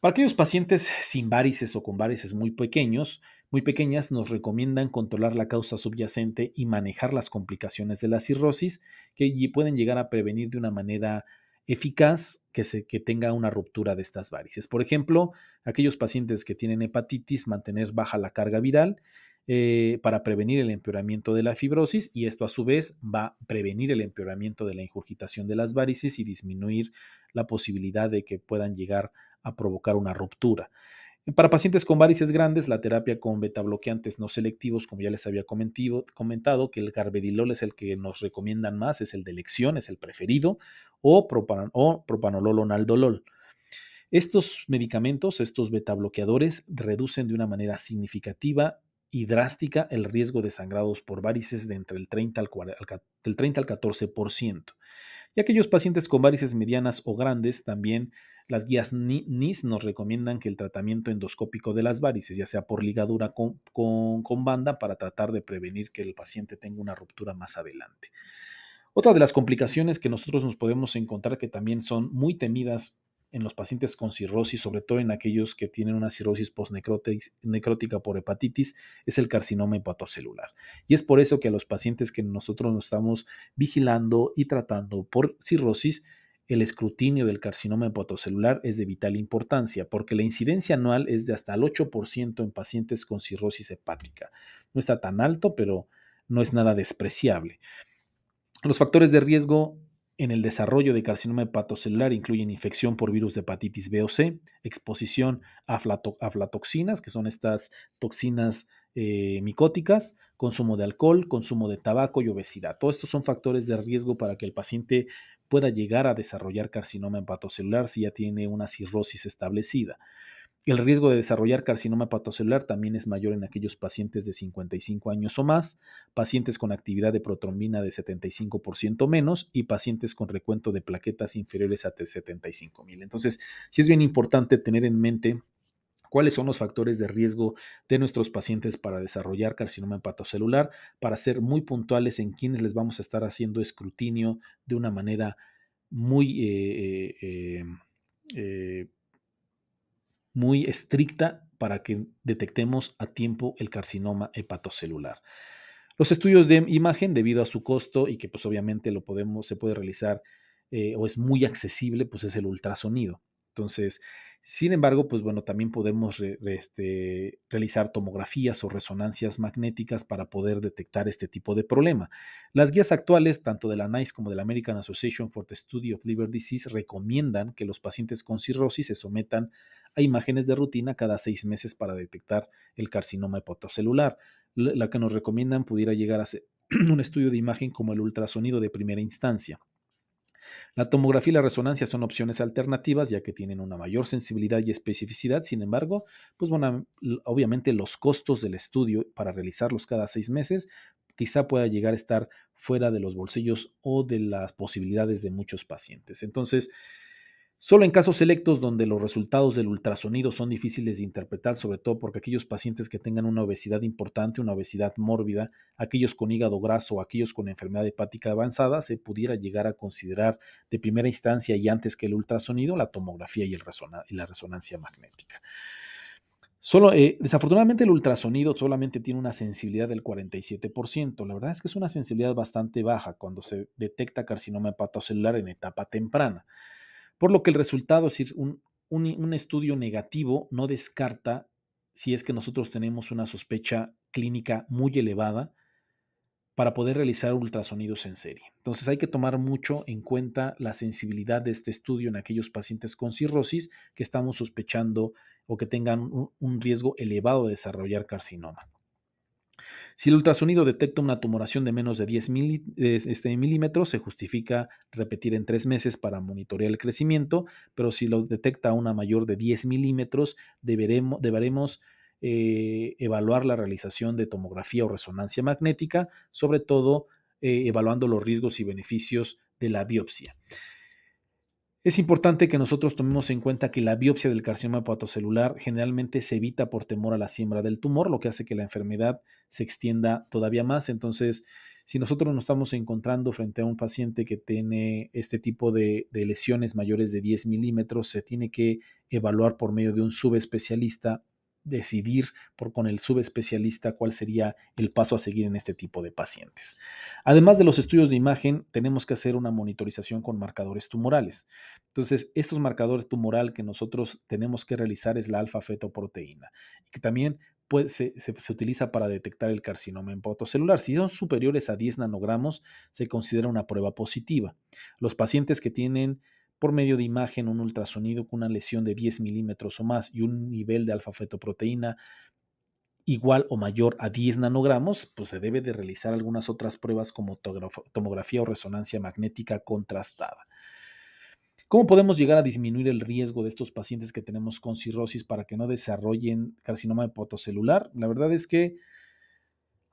S1: para aquellos pacientes sin varices o con varices muy pequeños, muy pequeñas, nos recomiendan controlar la causa subyacente y manejar las complicaciones de la cirrosis que pueden llegar a prevenir de una manera eficaz que, se, tenga una ruptura de estas varices. Por ejemplo, aquellos pacientes que tienen hepatitis, mantener baja la carga viral eh, para prevenir el empeoramiento de la fibrosis y esto a su vez va a prevenir el empeoramiento de la injurgitación de las varices y disminuir la posibilidad de que puedan llegar a provocar una ruptura. Para pacientes con varices grandes, la terapia con betabloqueantes no selectivos, como ya les había comentado, que el garbedilol es el que nos recomiendan más, es el de elección, es el preferido, o, propan o propanolol o naldolol. Estos medicamentos, estos betabloqueadores, reducen de una manera significativa y drástica el riesgo de sangrados por varices de entre el 30 al, 14%. Y aquellos pacientes con varices medianas o grandes, también las guías NIS nos recomiendan que el tratamiento endoscópico de las varices, ya sea por ligadura con banda, para tratar de prevenir que el paciente tenga una ruptura más adelante. Otra de las complicaciones que nosotros nos podemos encontrar que también son muy temidas en los pacientes con cirrosis, sobre todo en aquellos que tienen una cirrosis postnecrótica por hepatitis, es el carcinoma hepatocelular. Y es por eso que a los pacientes que nosotros nos estamos vigilando y tratando por cirrosis, el escrutinio del carcinoma hepatocelular es de vital importancia porque la incidencia anual es de hasta el 8% en pacientes con cirrosis hepática. No está tan alto, pero no es nada despreciable. Los factores de riesgo en el desarrollo de carcinoma hepatocelular incluyen infección por virus de hepatitis B o C, exposición a, aflatoxinas, que son estas toxinas eh, micóticas, consumo de alcohol, consumo de tabaco y obesidad. Todos estos son factores de riesgo para que el paciente pueda llegar a desarrollar carcinoma hepatocelular si ya tiene una cirrosis establecida. El riesgo de desarrollar carcinoma hepatocelular también es mayor en aquellos pacientes de 55 años o más, pacientes con actividad de protrombina de 75% menos y pacientes con recuento de plaquetas inferiores a 75.000. Entonces, sí es bien importante tener en mente cuáles son los factores de riesgo de nuestros pacientes para desarrollar carcinoma hepatocelular, para ser muy puntuales en quienes les vamos a estar haciendo escrutinio de una manera muy... Eh, eh, eh, muy estricta para que detectemos a tiempo el carcinoma hepatocelular. Los estudios de imagen, debido a su costo y que pues obviamente lo podemos, se puede realizar eh, o es muy accesible, pues es el ultrasonido. Entonces, sin embargo, pues bueno, también podemos este, realizar tomografías o resonancias magnéticas para poder detectar este tipo de problema. Las guías actuales, tanto de la NICE como de la American Association for the Study of Liver Disease, recomiendan que los pacientes con cirrosis se sometan a imágenes de rutina cada seis meses para detectar el carcinoma hepatocelular. La que nos recomiendan pudiera llegar a ser un estudio de imagen como el ultrasonido de primera instancia. La tomografía y la resonancia son opciones alternativas ya que tienen una mayor sensibilidad y especificidad, sin embargo, pues bueno, obviamente los costos del estudio para realizarlos cada seis meses quizá pueda llegar a estar fuera de los bolsillos o de las posibilidades de muchos pacientes. Entonces, Solo en casos selectos donde los resultados del ultrasonido son difíciles de interpretar, sobre todo porque aquellos pacientes que tengan una obesidad importante, una obesidad mórbida, aquellos con hígado graso, aquellos con enfermedad hepática avanzada, se pudiera llegar a considerar de primera instancia y antes que el ultrasonido la tomografía y, la resonancia magnética. Solo, eh, desafortunadamente el ultrasonido solamente tiene una sensibilidad del 47%. La verdad es que es una sensibilidad bastante baja cuando se detecta carcinoma hepatocelular en etapa temprana. Por lo que el resultado, es decir, un, un estudio negativo no descarta si es que nosotros tenemos una sospecha clínica muy elevada para poder realizar ultrasonidos en serie. Entonces hay que tomar mucho en cuenta la sensibilidad de este estudio en aquellos pacientes con cirrosis que estamos sospechando o que tengan un riesgo elevado de desarrollar carcinoma. Si el ultrasonido detecta una tumoración de menos de 10 eh, este, milímetros, se justifica repetir en tres meses para monitorear el crecimiento, pero si lo detecta una mayor de 10 milímetros, deberemos, eh, evaluar la realización de tomografía o resonancia magnética, sobre todo eh, evaluando los riesgos y beneficios de la biopsia. Es importante que nosotros tomemos en cuenta que la biopsia del carcinoma hepatocelular generalmente se evita por temor a la siembra del tumor, lo que hace que la enfermedad se extienda todavía más. Entonces, si nosotros nos estamos encontrando frente a un paciente que tiene este tipo de, de lesiones mayores de 10 milímetros, se tiene que evaluar por medio de un subespecialista decidir por, con el subespecialista cuál sería el paso a seguir en este tipo de pacientes. Además de los estudios de imagen, tenemos que hacer una monitorización con marcadores tumorales. Entonces, estos marcadores tumoral que nosotros tenemos que realizar es la alfa-fetoproteína, que también se, utiliza para detectar el carcinoma en protocelular. Si son superiores a 10 nanogramos, se considera una prueba positiva. Los pacientes que tienen por medio de imagen, un ultrasonido con una lesión de 10 milímetros o más y un nivel de alfa-fetoproteína igual o mayor a 10 nanogramos, pues se debe de realizar algunas otras pruebas como tomografía o resonancia magnética contrastada. ¿Cómo podemos llegar a disminuir el riesgo de estos pacientes que tenemos con cirrosis para que no desarrollen carcinoma hepatocelular? La verdad es que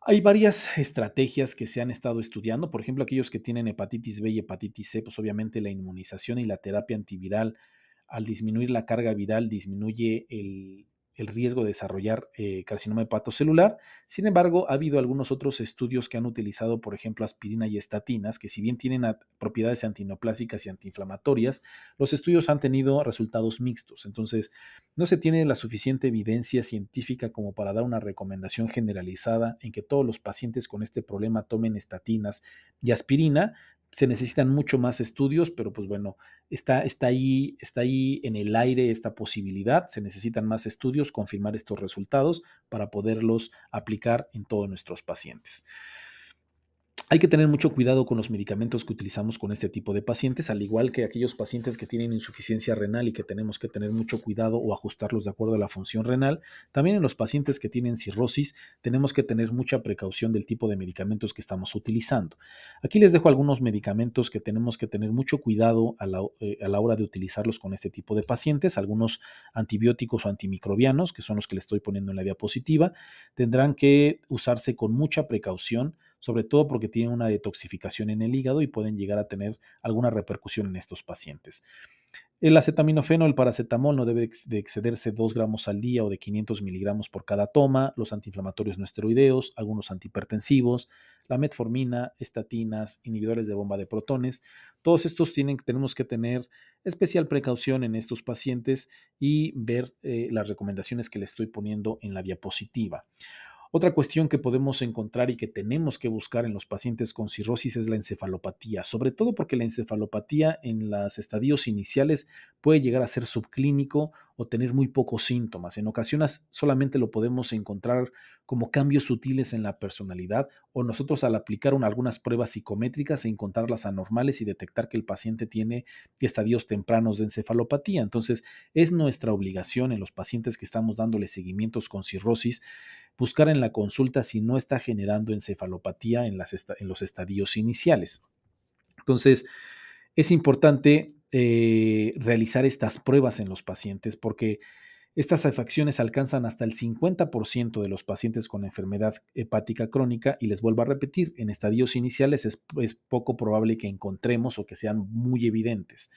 S1: hay varias estrategias que se han estado estudiando, por ejemplo, aquellos que tienen hepatitis B y hepatitis C, pues obviamente la inmunización y la terapia antiviral al disminuir la carga viral disminuye el el riesgo de desarrollar eh, carcinoma hepatocelular. Sin embargo, ha habido algunos otros estudios que han utilizado, por ejemplo, aspirina y estatinas, que si bien tienen propiedades antinoplásicas y antiinflamatorias, los estudios han tenido resultados mixtos. Entonces, no se tiene la suficiente evidencia científica como para dar una recomendación generalizada en que todos los pacientes con este problema tomen estatinas y aspirina se necesitan mucho más estudios, pero pues bueno, está, está, ahí, está ahí en el aire esta posibilidad, se necesitan más estudios, confirmar estos resultados para poderlos aplicar en todos nuestros pacientes. Hay que tener mucho cuidado con los medicamentos que utilizamos con este tipo de pacientes, al igual que aquellos pacientes que tienen insuficiencia renal y que tenemos que tener mucho cuidado o ajustarlos de acuerdo a la función renal. También en los pacientes que tienen cirrosis tenemos que tener mucha precaución del tipo de medicamentos que estamos utilizando. Aquí les dejo algunos medicamentos que tenemos que tener mucho cuidado a la, eh, hora de utilizarlos con este tipo de pacientes. Algunos antibióticos o antimicrobianos, que son los que les estoy poniendo en la diapositiva, tendrán que usarse con mucha precaución sobre todo porque tienen una detoxificación en el hígado y pueden llegar a tener alguna repercusión en estos pacientes. El acetaminofeno, el paracetamol, no debe de excederse 2 gramos al día o de 500 miligramos por cada toma, los antiinflamatorios no esteroideos, algunos antihipertensivos, la metformina, estatinas, inhibidores de bomba de protones. Todos estos tienen, tenemos que tener especial precaución en estos pacientes y ver eh, las recomendaciones que le estoy poniendo en la diapositiva. Otra cuestión que podemos encontrar y que tenemos que buscar en los pacientes con cirrosis es la encefalopatía, sobre todo porque la encefalopatía en los estadios iniciales puede llegar a ser subclínico o tener muy pocos síntomas. En ocasiones solamente lo podemos encontrar como cambios sutiles en la personalidad o nosotros al aplicar algunas pruebas psicométricas encontrarlas anormales y detectar que el paciente tiene estadios tempranos de encefalopatía. Entonces es nuestra obligación en los pacientes que estamos dándole seguimientos con cirrosis buscar en la consulta si no está generando encefalopatía en, en los estadios iniciales. Entonces, es importante eh, realizar estas pruebas en los pacientes porque estas afecciones alcanzan hasta el 50% de los pacientes con enfermedad hepática crónica y les vuelvo a repetir, en estadios iniciales es poco probable que encontremos o que sean muy evidentes.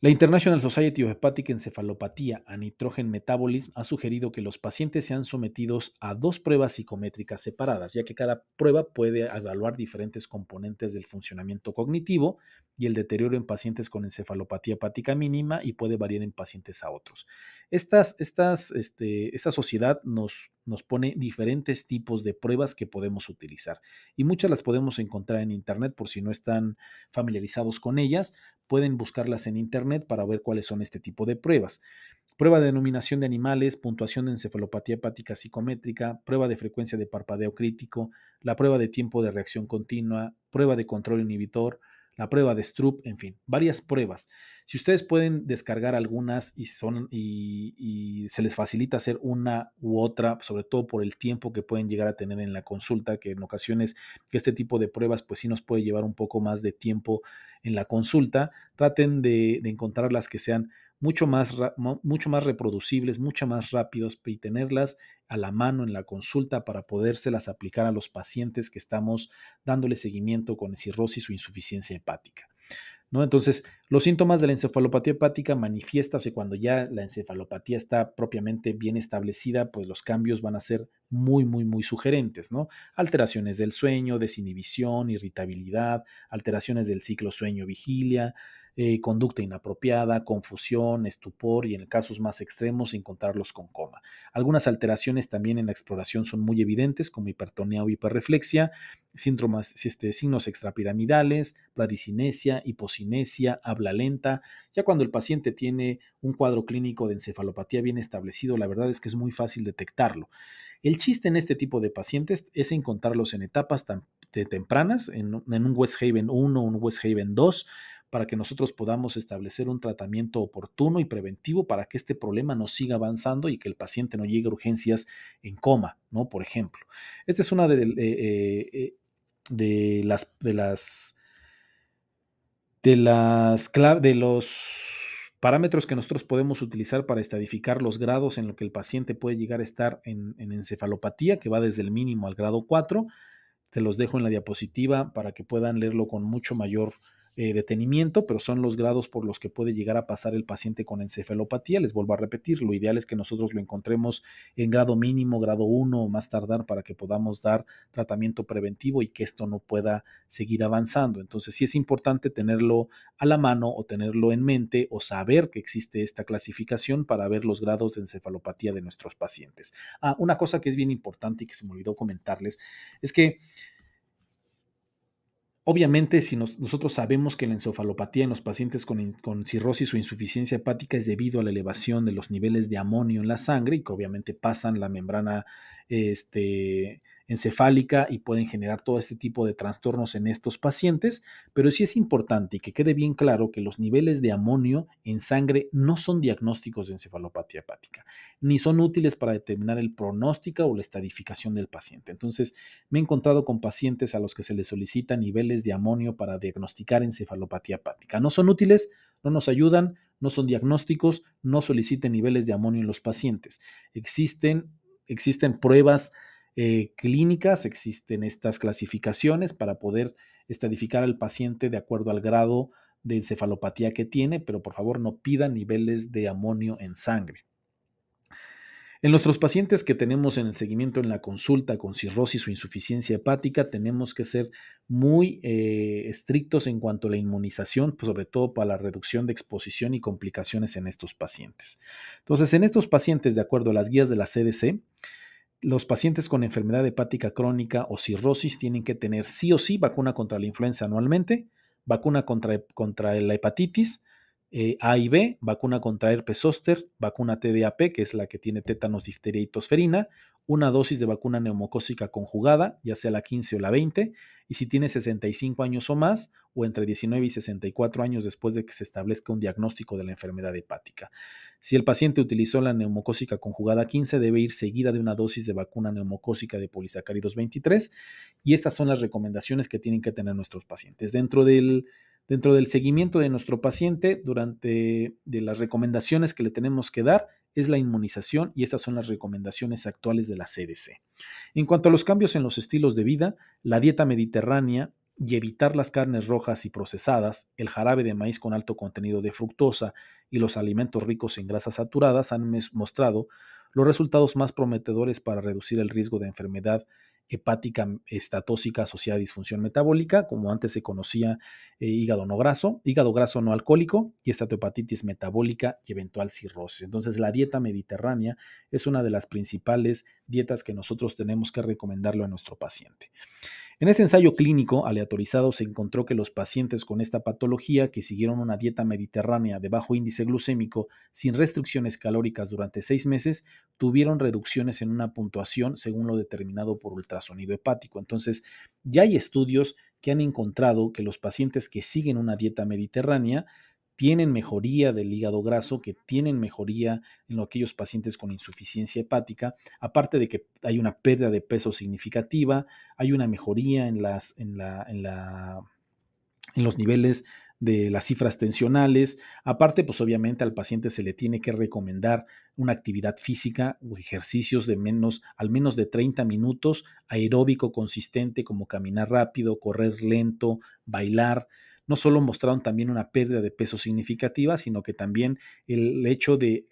S1: La International Society of Hepatic Encephalopathy and Nitrogen Metabolism ha sugerido que los pacientes sean sometidos a dos pruebas psicométricas separadas, ya que cada prueba puede evaluar diferentes componentes del funcionamiento cognitivo y el deterioro en pacientes con encefalopatía hepática mínima y puede variar en pacientes a otros. Este, esta sociedad nos, nos pone diferentes tipos de pruebas que podemos utilizar y muchas las podemos encontrar en Internet por si no están familiarizados con ellas pueden buscarlas en Internet para ver cuáles son este tipo de pruebas. Prueba de denominación de animales, puntuación de encefalopatía hepática psicométrica, prueba de frecuencia de parpadeo crítico, la prueba de tiempo de reacción continua, prueba de control inhibitor, la prueba de Stroop, en fin, varias pruebas. Si ustedes pueden descargar algunas y, son, y, se les facilita hacer una u otra, sobre todo por el tiempo que pueden llegar a tener en la consulta, que en ocasiones este tipo de pruebas pues sí nos puede llevar un poco más de tiempo en la consulta, traten de, encontrarlas que sean mucho más, mucho más reproducibles, mucho más rápidas y tenerlas a la mano en la consulta para las aplicar a los pacientes que estamos dándole seguimiento con cirrosis o insuficiencia hepática. Entonces, los síntomas de la encefalopatía hepática manifiestanse cuando ya la encefalopatía está propiamente bien establecida, pues los cambios van a ser muy, muy, muy sugerentes, ¿no? Alteraciones del sueño, desinhibición, irritabilidad, alteraciones del ciclo sueño-vigilia, eh, conducta inapropiada, confusión, estupor y en casos más extremos encontrarlos con coma. Algunas alteraciones también en la exploración son muy evidentes como hipertonía o hiperreflexia, síntomas, este, signos extrapiramidales, bradicinesia, hipocinesia, habla lenta. Ya cuando el paciente tiene un cuadro clínico de encefalopatía bien establecido, la verdad es que es muy fácil detectarlo. El chiste en este tipo de pacientes es encontrarlos en etapas tempranas, en, en un West Haven 1, un West Haven 2, para que nosotros podamos establecer un tratamiento oportuno y preventivo para que este problema no siga avanzando y que el paciente no llegue a urgencias en coma, ¿no? Por ejemplo. Esta es una de, eh, eh, las de las de los parámetros que nosotros podemos utilizar para estadificar los grados en los que el paciente puede llegar a estar en, en, encefalopatía, que va desde el mínimo al grado 4. Te los dejo en la diapositiva para que puedan leerlo con mucho mayor eh, detenimiento, pero son los grados por los que puede llegar a pasar el paciente con encefalopatía. Les vuelvo a repetir, lo ideal es que nosotros lo encontremos en grado mínimo, grado 1 o más tardar para que podamos dar tratamiento preventivo y que esto no pueda seguir avanzando. Entonces sí es importante tenerlo a la mano o tenerlo en mente o saber que existe esta clasificación para ver los grados de encefalopatía de nuestros pacientes. Ah, una cosa que es bien importante y que se me olvidó comentarles es que Obviamente, si nosotros sabemos que la encefalopatía en los pacientes con, con, cirrosis o insuficiencia hepática es debido a la elevación de los niveles de amonio en la sangre y que obviamente pasan la membrana este, encefálica y pueden generar todo este tipo de trastornos en estos pacientes, pero sí es importante que quede bien claro que los niveles de amonio en sangre no son diagnósticos de encefalopatía hepática, ni son útiles para determinar el pronóstico o la estadificación del paciente. Entonces, me he encontrado con pacientes a los que se les solicita niveles de amonio para diagnosticar encefalopatía hepática. No son útiles, no nos ayudan, no son diagnósticos, no soliciten niveles de amonio en los pacientes. Existen, existen pruebas eh, clínicas, existen estas clasificaciones para poder estadificar al paciente de acuerdo al grado de encefalopatía que tiene, pero por favor no pida niveles de amonio en sangre. En nuestros pacientes que tenemos en el seguimiento en la consulta con cirrosis o insuficiencia hepática, tenemos que ser muy eh, estrictos en cuanto a la inmunización, pues, sobre todo para la reducción de exposición y complicaciones en estos pacientes. Entonces, en estos pacientes, de acuerdo a las guías de la CDC, los pacientes con enfermedad hepática crónica o cirrosis tienen que tener sí o sí vacuna contra la influenza anualmente, vacuna contra, contra la hepatitis eh, A y B, vacuna contra herpes zóster, vacuna TDAP, que es la que tiene tétanos, difteria y tosferina, una dosis de vacuna neumocócica conjugada, ya sea la 15 o la 20, y si tiene 65 años o más, o entre 19 y 64 años después de que se establezca un diagnóstico de la enfermedad hepática. Si el paciente utilizó la neumocósica conjugada 15, debe ir seguida de una dosis de vacuna neumocósica de polisacáridos 23, y estas son las recomendaciones que tienen que tener nuestros pacientes. Dentro del Dentro del seguimiento de nuestro paciente, durante de las recomendaciones que le tenemos que dar, es la inmunización y estas son las recomendaciones actuales de la CDC. En cuanto a los cambios en los estilos de vida, la dieta mediterránea y evitar las carnes rojas y procesadas, el jarabe de maíz con alto contenido de fructosa y los alimentos ricos en grasas saturadas han mostrado los resultados más prometedores para reducir el riesgo de enfermedad hepática mm, estatósica asociada a disfunción metabólica, como antes se conocía eh, hígado no graso, hígado graso no alcohólico y estatohepatitis metabólica y eventual cirrosis. Entonces, la dieta mediterránea es una de las principales dietas que nosotros tenemos que recomendarle a nuestro paciente. En este ensayo clínico aleatorizado se encontró que los pacientes con esta patología que siguieron una dieta mediterránea de bajo índice glucémico sin restricciones calóricas durante seis meses tuvieron reducciones en una puntuación según lo determinado por ultrasonido hepático. Entonces, ya hay estudios que han encontrado que los pacientes que siguen una dieta mediterránea tienen mejoría del hígado graso, que tienen mejoría en aquellos pacientes con insuficiencia hepática, aparte de que hay una pérdida de peso significativa, hay una mejoría en, los niveles de las cifras tensionales. Aparte, pues obviamente al paciente se le tiene que recomendar una actividad física o ejercicios de menos, al menos de 30 minutos, aeróbico consistente como caminar rápido, correr lento, bailar no solo mostraron también una pérdida de peso significativa, sino que también el hecho de,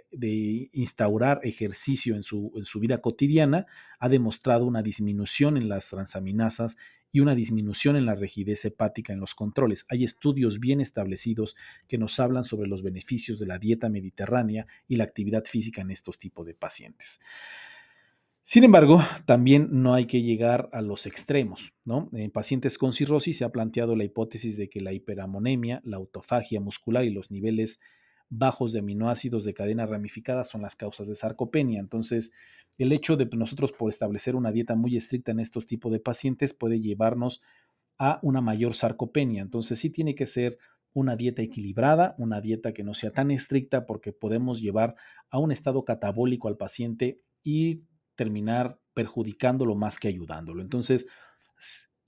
S1: instaurar ejercicio en su, en su vida cotidiana ha demostrado una disminución en las transaminasas y una disminución en la rigidez hepática en los controles. Hay estudios bien establecidos que nos hablan sobre los beneficios de la dieta mediterránea y la actividad física en estos tipos de pacientes. Sin embargo, también no hay que llegar a los extremos. ¿no? En pacientes con cirrosis se ha planteado la hipótesis de que la hiperamonemia, la autofagia muscular y los niveles bajos de aminoácidos de cadena ramificada son las causas de sarcopenia. Entonces, el hecho de nosotros por establecer una dieta muy estricta en estos tipos de pacientes puede llevarnos a una mayor sarcopenia. Entonces, sí tiene que ser una dieta equilibrada, una dieta que no sea tan estricta porque podemos llevar a un estado catabólico al paciente y terminar perjudicándolo más que ayudándolo. Entonces,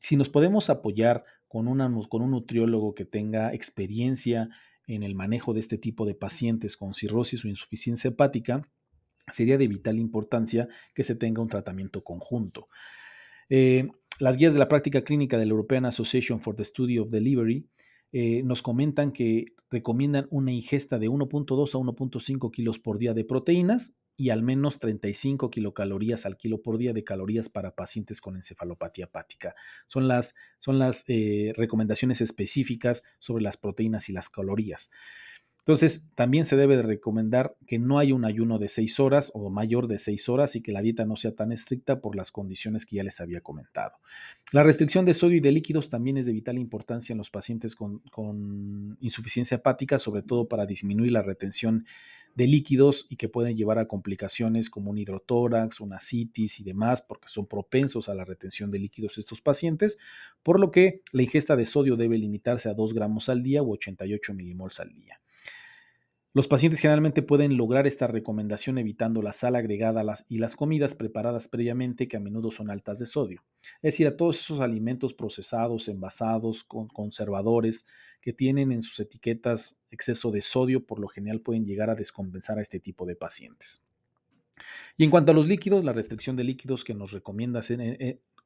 S1: si nos podemos apoyar con, con un nutriólogo que tenga experiencia en el manejo de este tipo de pacientes con cirrosis o insuficiencia hepática, sería de vital importancia que se tenga un tratamiento conjunto. Eh, las guías de la práctica clínica de la European Association for the Study of Delivery eh, nos comentan que recomiendan una ingesta de 1.2 a 1.5 kilos por día de proteínas, y al menos 35 kilocalorías al kilo por día de calorías para pacientes con encefalopatía hepática. Son las, son las eh, recomendaciones específicas sobre las proteínas y las calorías. Entonces, también se debe de recomendar que no haya un ayuno de 6 horas o mayor de 6 horas y que la dieta no sea tan estricta por las condiciones que ya les había comentado. La restricción de sodio y de líquidos también es de vital importancia en los pacientes con insuficiencia hepática, sobre todo para disminuir la retención de líquidos y que pueden llevar a complicaciones como un hidrotórax, una citis y demás, porque son propensos a la retención de líquidos estos pacientes, por lo que la ingesta de sodio debe limitarse a 2 gramos al día o 88 milimoles al día. Los pacientes generalmente pueden lograr esta recomendación evitando la sal agregada y las comidas preparadas previamente que a menudo son altas de sodio. Es decir, a todos esos alimentos procesados, envasados, conservadores que tienen en sus etiquetas exceso de sodio, por lo general pueden llegar a descompensar a este tipo de pacientes. Y en cuanto a los líquidos, la restricción de líquidos que nos recomienda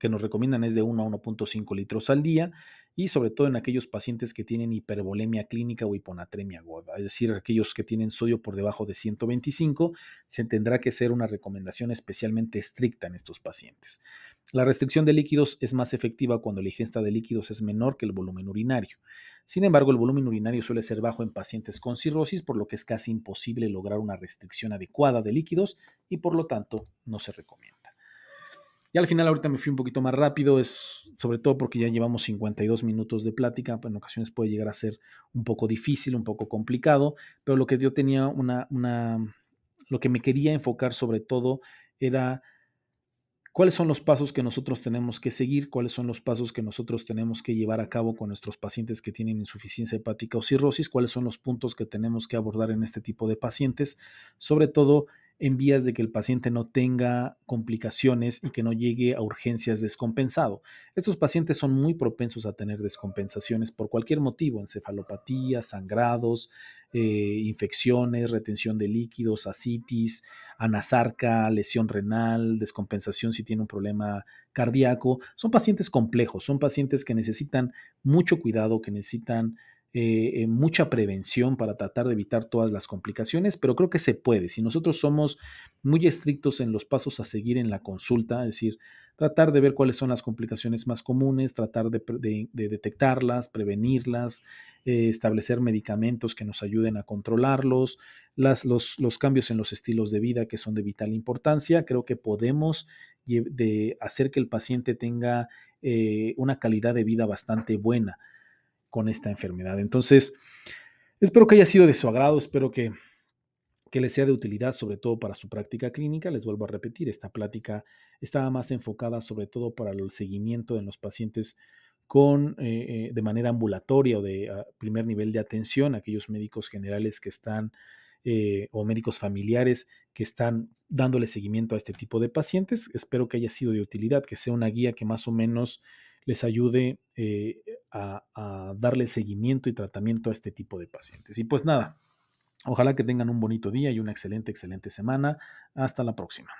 S1: que nos recomiendan es de 1 a 1.5 litros al día y sobre todo en aquellos pacientes que tienen hipervolemia clínica o hiponatremia aguda, es decir, aquellos que tienen sodio por debajo de 125, se tendrá que ser una recomendación especialmente estricta en estos pacientes. La restricción de líquidos es más efectiva cuando la ingesta de líquidos es menor que el volumen urinario. Sin embargo, el volumen urinario suele ser bajo en pacientes con cirrosis, por lo que es casi imposible lograr una restricción adecuada de líquidos y por lo tanto no se recomienda. Y al final ahorita me fui un poquito más rápido, es sobre todo porque ya llevamos 52 minutos de plática, en ocasiones puede llegar a ser un poco difícil, un poco complicado, pero lo que yo tenía una, una lo que me quería enfocar sobre todo era cuáles son los pasos que nosotros tenemos que seguir, cuáles son los pasos que nosotros tenemos que llevar a cabo con nuestros pacientes que tienen insuficiencia hepática o cirrosis, cuáles son los puntos que tenemos que abordar en este tipo de pacientes, sobre todo en vías de que el paciente no tenga complicaciones y que no llegue a urgencias descompensado. Estos pacientes son muy propensos a tener descompensaciones por cualquier motivo, encefalopatía, sangrados, eh, infecciones, retención de líquidos, asitis, anasarca, lesión renal, descompensación si tiene un problema cardíaco. Son pacientes complejos, son pacientes que necesitan mucho cuidado, que necesitan eh, eh, mucha prevención para tratar de evitar todas las complicaciones, pero creo que se puede. Si nosotros somos muy estrictos en los pasos a seguir en la consulta, es decir, tratar de ver cuáles son las complicaciones más comunes, tratar de, detectarlas, prevenirlas, eh, establecer medicamentos que nos ayuden a controlarlos, los, cambios en los estilos de vida que son de vital importancia. Creo que podemos hacer que el paciente tenga una calidad de vida bastante buena con esta enfermedad. Entonces, espero que haya sido de su agrado, espero que, que les sea de utilidad, sobre todo para su práctica clínica. Les vuelvo a repetir, esta plática estaba más enfocada sobre todo para el seguimiento de los pacientes con, eh, eh, de manera ambulatoria o de ah, primer nivel de atención, aquellos médicos generales que están eh, o médicos familiares que están dándole seguimiento a este tipo de pacientes. Espero que haya sido de utilidad, que sea una guía que más o menos les ayude eh, a darle seguimiento y tratamiento a este tipo de pacientes. Y pues nada, ojalá que tengan un bonito día y una excelente, excelente semana. Hasta la próxima.